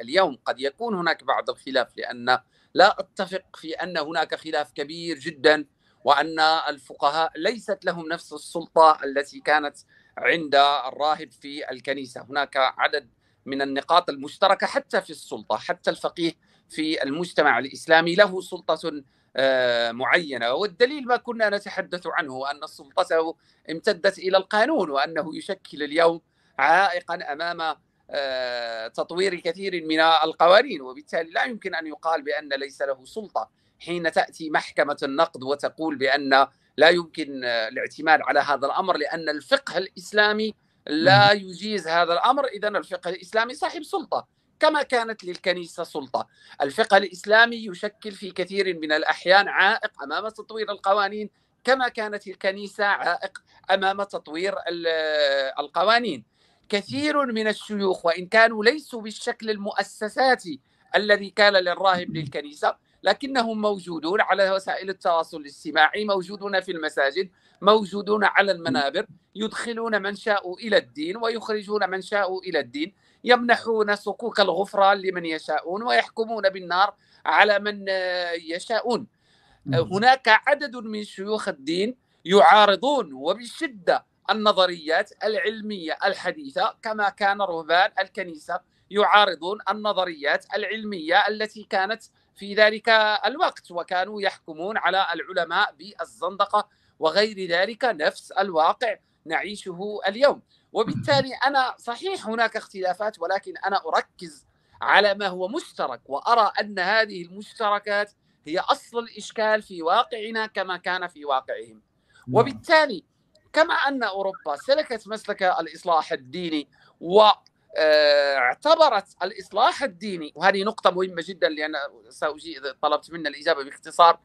اليوم قد يكون هناك بعض الخلاف لان لا اتفق في ان هناك خلاف كبير جدا وان الفقهاء ليست لهم نفس السلطه التي كانت عند الراهب في الكنيسه هناك عدد من النقاط المشتركه حتى في السلطه حتى الفقيه في المجتمع الاسلامي له سلطه آه، معينه والدليل ما كنا نتحدث عنه ان سلطته امتدت الى القانون وانه يشكل اليوم عائقا امام آه، تطوير كثير من القوانين وبالتالي لا يمكن ان يقال بان ليس له سلطه حين تاتي محكمه النقد وتقول بان لا يمكن آه، الاعتماد على هذا الامر لان الفقه الاسلامي لا يجيز هذا الامر اذا الفقه الاسلامي صاحب سلطه كما كانت للكنيسة سلطة الفقه الإسلامي يشكل في كثير من الأحيان عائق أمام تطوير القوانين كما كانت الكنيسة عائق أمام تطوير القوانين كثير من الشيوخ وإن كانوا ليسوا بالشكل المؤسساتي الذي كان للراهب للكنيسة لكنهم موجودون على وسائل التواصل الاجتماعي موجودون في المساجد موجودون على المنابر يدخلون من شاءوا الى الدين ويخرجون من شاءوا الى الدين يمنحون صكوك الغفران لمن يشاءون ويحكمون بالنار على من آه، يشاءون آه، هناك عدد من شيوخ الدين يعارضون وبشده النظريات العلميه الحديثه كما كان رهبان الكنيسه يعارضون النظريات العلميه التي كانت في ذلك الوقت وكانوا يحكمون على العلماء بالزندقه وغير ذلك نفس الواقع نعيشه اليوم وبالتالي انا صحيح هناك اختلافات ولكن انا اركز على ما هو مشترك وارى ان هذه المشتركات هي اصل الاشكال في واقعنا كما كان في واقعهم نعم. وبالتالي كما ان اوروبا سلكت مسلك الاصلاح الديني و آه، اعتبرت الاصلاح الديني وهذه نقطه مهمه جدا لان ساجيب طلبت منا الاجابه باختصار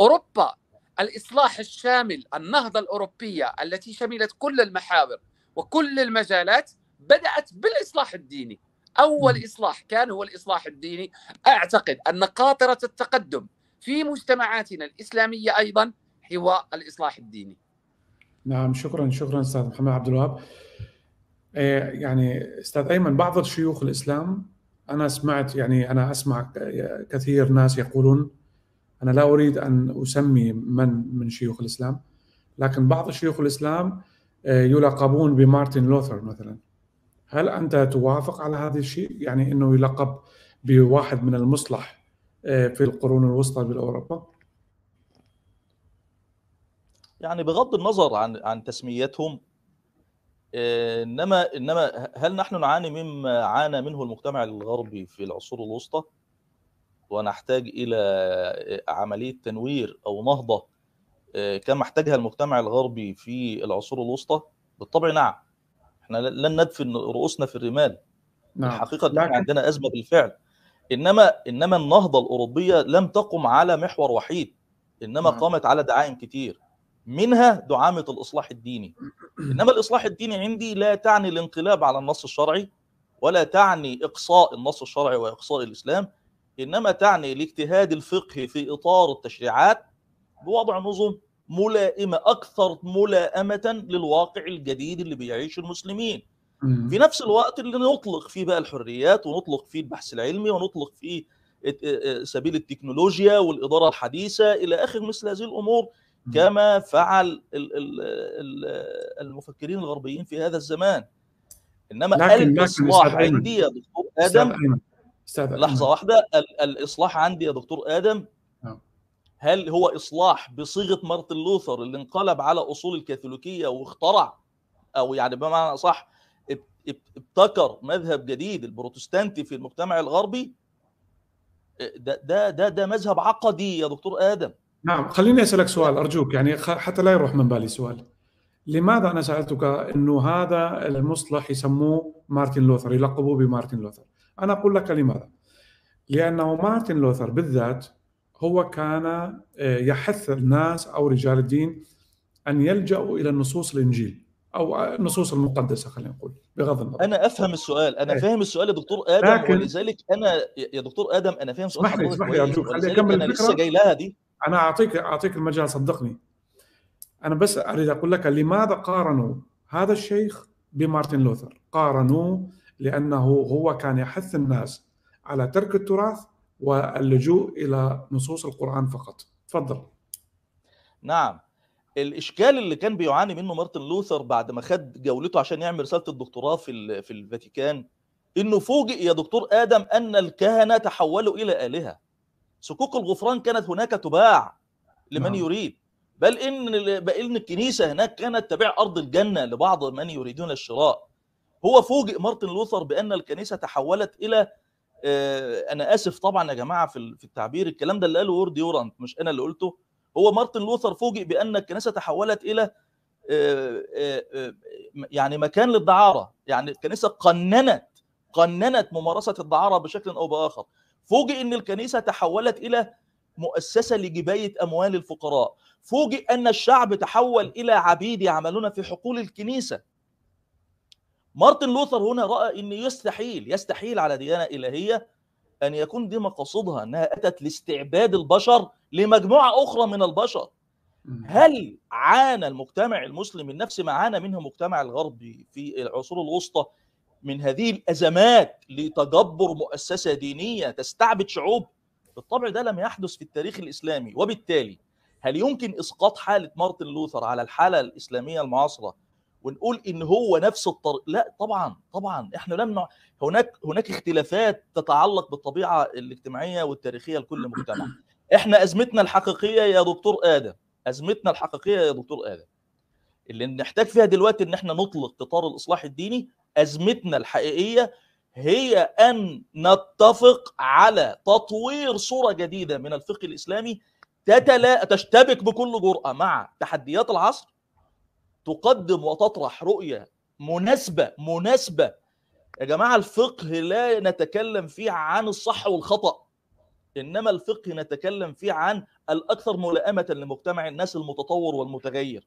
اوروبا الإصلاح الشامل النهضة الأوروبية التي شملت كل المحاور وكل المجالات بدأت بالإصلاح الديني أول إصلاح كان هو الإصلاح الديني أعتقد أن قاطرة التقدم في مجتمعاتنا الإسلامية أيضا هو الإصلاح الديني نعم شكرا شكرا أستاذ محمد عبد الوهاب آه، يعني أستاذ أيمن بعض الشيوخ الإسلام أنا سمعت يعني أنا أسمع كثير ناس يقولون أنا لا أريد أن أسمي من من شيوخ الإسلام لكن بعض شيوخ الإسلام آه، يلقبون بمارتن لوثر مثلا هل أنت توافق على هذا الشيء؟ يعني أنه يلقب بواحد من المصلح آه، في القرون الوسطى بأوروبا؟ يعني بغض النظر عن عن تسميتهم آه، انما انما هل نحن نعاني مما عانى منه المجتمع الغربي في العصور الوسطى؟ ونحتاج الى عمليه تنوير او نهضه آه، كما احتاجها المجتمع الغربي في العصور الوسطى بالطبع نعم احنا لن ندفن رؤوسنا في الرمال نعم. الحقيقه لكن... نعم. عندنا ازمه بالفعل انما انما النهضه الاوروبيه لم تقم على محور وحيد انما نعم. قامت على دعائم كتير منها دعامه الاصلاح الديني [clears throat] انما الاصلاح الديني عندي لا تعني الانقلاب على النص الشرعي ولا تعني اقصاء النص الشرعي واقصاء الاسلام إنما تعني الاجتهاد الفقهي في إطار التشريعات بوضع نظم ملائمة أكثر ملائمة للواقع الجديد اللي بيعيشه المسلمين في نفس الوقت اللي نطلق فيه بقى الحريات ونطلق فيه البحث العلمي ونطلق فيه سبيل التكنولوجيا والإدارة الحديثة إلى آخر مثل هذه الأمور كما فعل المفكرين الغربيين في هذا الزمان انما لكن لكن الاصلاح عندي يا دكتور ادم لحظه نعم. واحده الاصلاح عندي يا دكتور ادم نعم. هل هو اصلاح بصيغه مارتن لوثر اللي انقلب على اصول الكاثوليكيه واخترع او يعني بمعنى اصح ابتكر مذهب جديد البروتستانتي في المجتمع الغربي آه، ده ده ده, ده مذهب عقدي يا دكتور ادم نعم خليني اسالك سؤال ارجوك يعني حتى لا يروح من بالي سؤال لماذا انا سالتك انه هذا المصلح يسموه مارتن لوثر يلقبوه بمارتن لوثر أنا أقول لك لماذا لأنه مارتن لوثر بالذات هو كان آه، يحث الناس أو رجال الدين أن يلجأوا إلى النصوص الإنجيل او آه، النصوص المقدسه خلينا نقول بغض النظر انا افهم السؤال انا أيه. فاهم السؤال يا دكتور ادم لكن... ولذلك انا يا دكتور ادم انا فاهم سؤال اسمح لي اسمح لي ارجوك خليني اكمل انا لسه جاي لها دي انا اعطيك اعطيك المجال صدقني انا بس اريد اقول لك لماذا قارنوا هذا الشيخ بمارتن لوثر قارنوه لأنه هو كان يحث الناس على ترك التراث واللجوء إلى نصوص القرآن فقط تفضل نعم الاشكال اللي كان بيعاني منه مارتن لوثر بعد ما خد جولته عشان يعمل رساله الدكتوراه في في الفاتيكان انه فوجئ يا دكتور ادم ان الكهنه تحولوا الى الهه سكوك الغفران كانت هناك تباع لمن نعم. يريد بل ان بل ان الكنيسه هناك كانت تبيع ارض الجنه لبعض من يريدون الشراء هو فوجئ مارتن لوثر بان الكنيسه تحولت الى آه، انا اسف طبعا يا جماعه في في التعبير الكلام ده اللي قاله وورد يورانت مش انا اللي قلته هو مارتن لوثر فوجئ بان الكنيسه تحولت الى آه، آه، يعني مكان للدعاره يعني الكنيسه قننت قننت ممارسه الدعاره بشكل او باخر فوجئ ان الكنيسه تحولت الى مؤسسه لجبايه اموال الفقراء فوجئ ان الشعب تحول الى عبيد يعملون في حقول الكنيسه مارتن لوثر هنا راى ان يستحيل يستحيل على ديانه الهيه ان يكون دي مقاصدها انها اتت لاستعباد البشر لمجموعه اخرى من البشر هل عانى المجتمع المسلم من نفس ما عانى منه المجتمع الغربي في العصور الوسطى من هذه الازمات لتجبر مؤسسه دينيه تستعبد شعوب بالطبع ده لم يحدث في التاريخ الاسلامي وبالتالي هل يمكن اسقاط حاله مارتن لوثر على الحاله الاسلاميه المعاصره ونقول ان هو نفس الطريق لا طبعا طبعا احنا لم نع... هناك هناك اختلافات تتعلق بالطبيعه الاجتماعيه والتاريخيه لكل مجتمع احنا ازمتنا الحقيقيه يا دكتور ادم ازمتنا الحقيقيه يا دكتور ادم اللي نحتاج فيها دلوقتي ان احنا نطلق قطار الاصلاح الديني ازمتنا الحقيقيه هي ان نتفق على تطوير صوره جديده من الفقه الاسلامي تتلا تشتبك بكل جرأه مع تحديات العصر تقدم وتطرح رؤيه مناسبه مناسبه يا جماعه الفقه لا نتكلم فيه عن الصح والخطا انما الفقه نتكلم فيه عن الاكثر ملائمه لمجتمع الناس المتطور والمتغير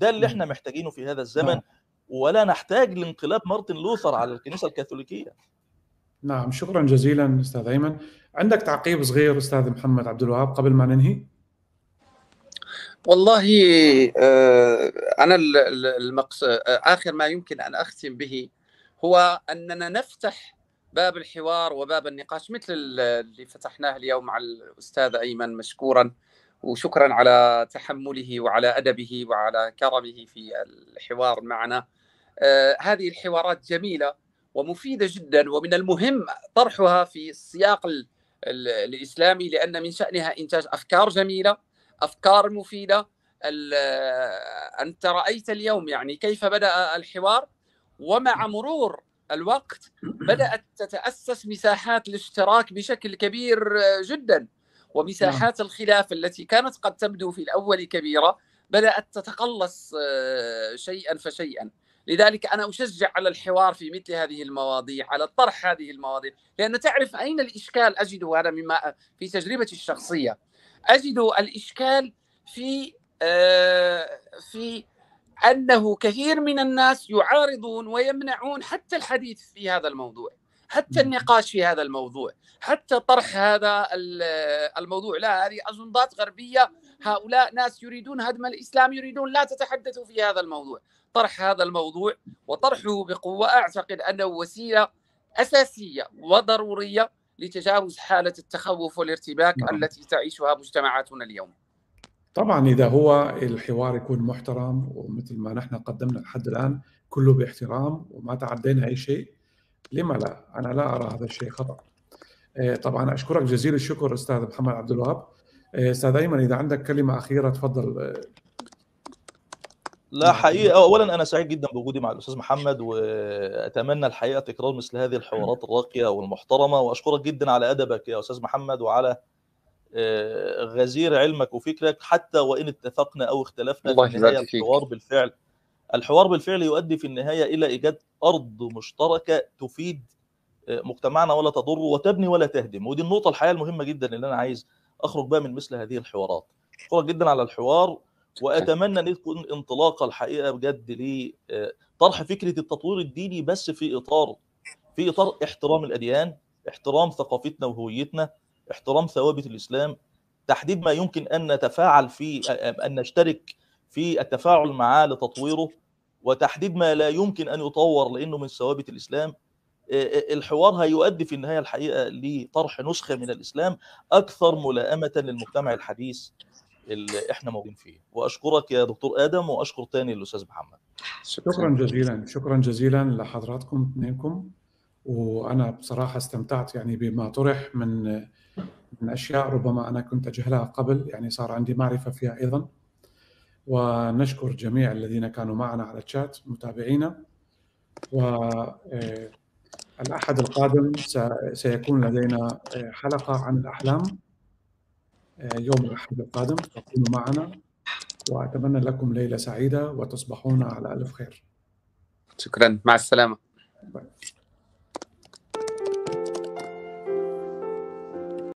ده اللي احنا محتاجينه في هذا الزمن نعم. ولا نحتاج لانقلاب مارتن لوثر على الكنيسه الكاثوليكيه نعم شكرا جزيلا استاذ ايمن عندك تعقيب صغير استاذ محمد عبد الوهاب قبل ما ننهي والله آه، انا آه، اخر ما يمكن ان اختم به هو اننا نفتح باب الحوار وباب النقاش مثل اللي فتحناه اليوم مع الاستاذ ايمن مشكورا وشكرا على تحمله وعلى ادبه وعلى كرمه في الحوار معنا آه، هذه الحوارات جميله ومفيده جدا ومن المهم طرحها في السياق الاسلامي لان من شانها انتاج افكار جميله افكار مفيده آه، انت رايت اليوم يعني كيف بدا الحوار ومع مرور الوقت بدات تتاسس مساحات الاشتراك بشكل كبير آه، جدا ومساحات نعم. الخلاف التي كانت قد تبدو في الاول كبيره بدات تتقلص آه، شيئا فشيئا لذلك انا اشجع على الحوار في مثل هذه المواضيع على طرح هذه المواضيع لان تعرف اين الاشكال اجده هذا مما في تجربتي الشخصيه اجد الاشكال في آه، في انه كثير من الناس يعارضون ويمنعون حتى الحديث في هذا الموضوع حتى النقاش في هذا الموضوع حتى طرح هذا الموضوع لا هذه اجندات غربيه هؤلاء ناس يريدون هدم الاسلام يريدون لا تتحدثوا في هذا الموضوع طرح هذا الموضوع وطرحه بقوه اعتقد انه وسيله اساسيه وضروريه لتجاوز حالة التخوف والارتباك نعم. التي تعيشها مجتمعاتنا اليوم طبعا إذا هو الحوار يكون محترم ومثل ما نحن قدمنا لحد الآن كله باحترام وما تعدينا أي شيء لما لا أنا لا أرى هذا الشيء خطأ آه، طبعا أشكرك جزيل الشكر أستاذ محمد عبد الوهاب آه، استاذ ايمن اذا عندك كلمه اخيره تفضل آه، لا حقيقه اولا انا سعيد جدا بوجودي مع الاستاذ محمد واتمنى الحقيقه تكرار مثل هذه الحوارات الراقيه والمحترمه واشكرك جدا على ادبك يا استاذ محمد وعلى آه، غزير علمك وفكرك حتى وان اتفقنا او اختلفنا في النهايه الحوار بالفعل الحوار بالفعل يؤدي في النهايه الى ايجاد ارض مشتركه تفيد آه، مجتمعنا ولا تضر وتبني ولا تهدم ودي النقطه الحقيقه المهمه جدا اللي انا عايز اخرج بقى من مثل هذه الحوارات اشكرك جدا على الحوار واتمنى ان تكون انطلاقه الحقيقه بجد لطرح آه، فكره التطوير الديني بس في اطار في اطار احترام الاديان احترام ثقافتنا وهويتنا احترام ثوابت الاسلام تحديد ما يمكن ان نتفاعل فيه آه، آه، ان نشترك في التفاعل معاه لتطويره وتحديد ما لا يمكن ان يطور لانه من ثوابت الاسلام الحوار هيؤدي في النهايه الحقيقه لطرح نسخه من الاسلام اكثر ملائمه للمجتمع الحديث اللي احنا موجودين فيه واشكرك يا دكتور ادم واشكر تاني الاستاذ محمد شكرا جزيلا شكرا جزيلا لحضراتكم اثنينكم وانا بصراحه استمتعت يعني بما طرح من من اشياء ربما انا كنت اجهلها قبل يعني صار عندي معرفه فيها ايضا ونشكر جميع الذين كانوا معنا على الشات متابعينا و آه، الأحد القادم سيكون لدينا آه، حلقة عن الأحلام يوم الأحد القادم تكونوا معنا وأتمنى لكم ليلة سعيدة وتصبحون على ألف خير شكرا مع السلامة Bye.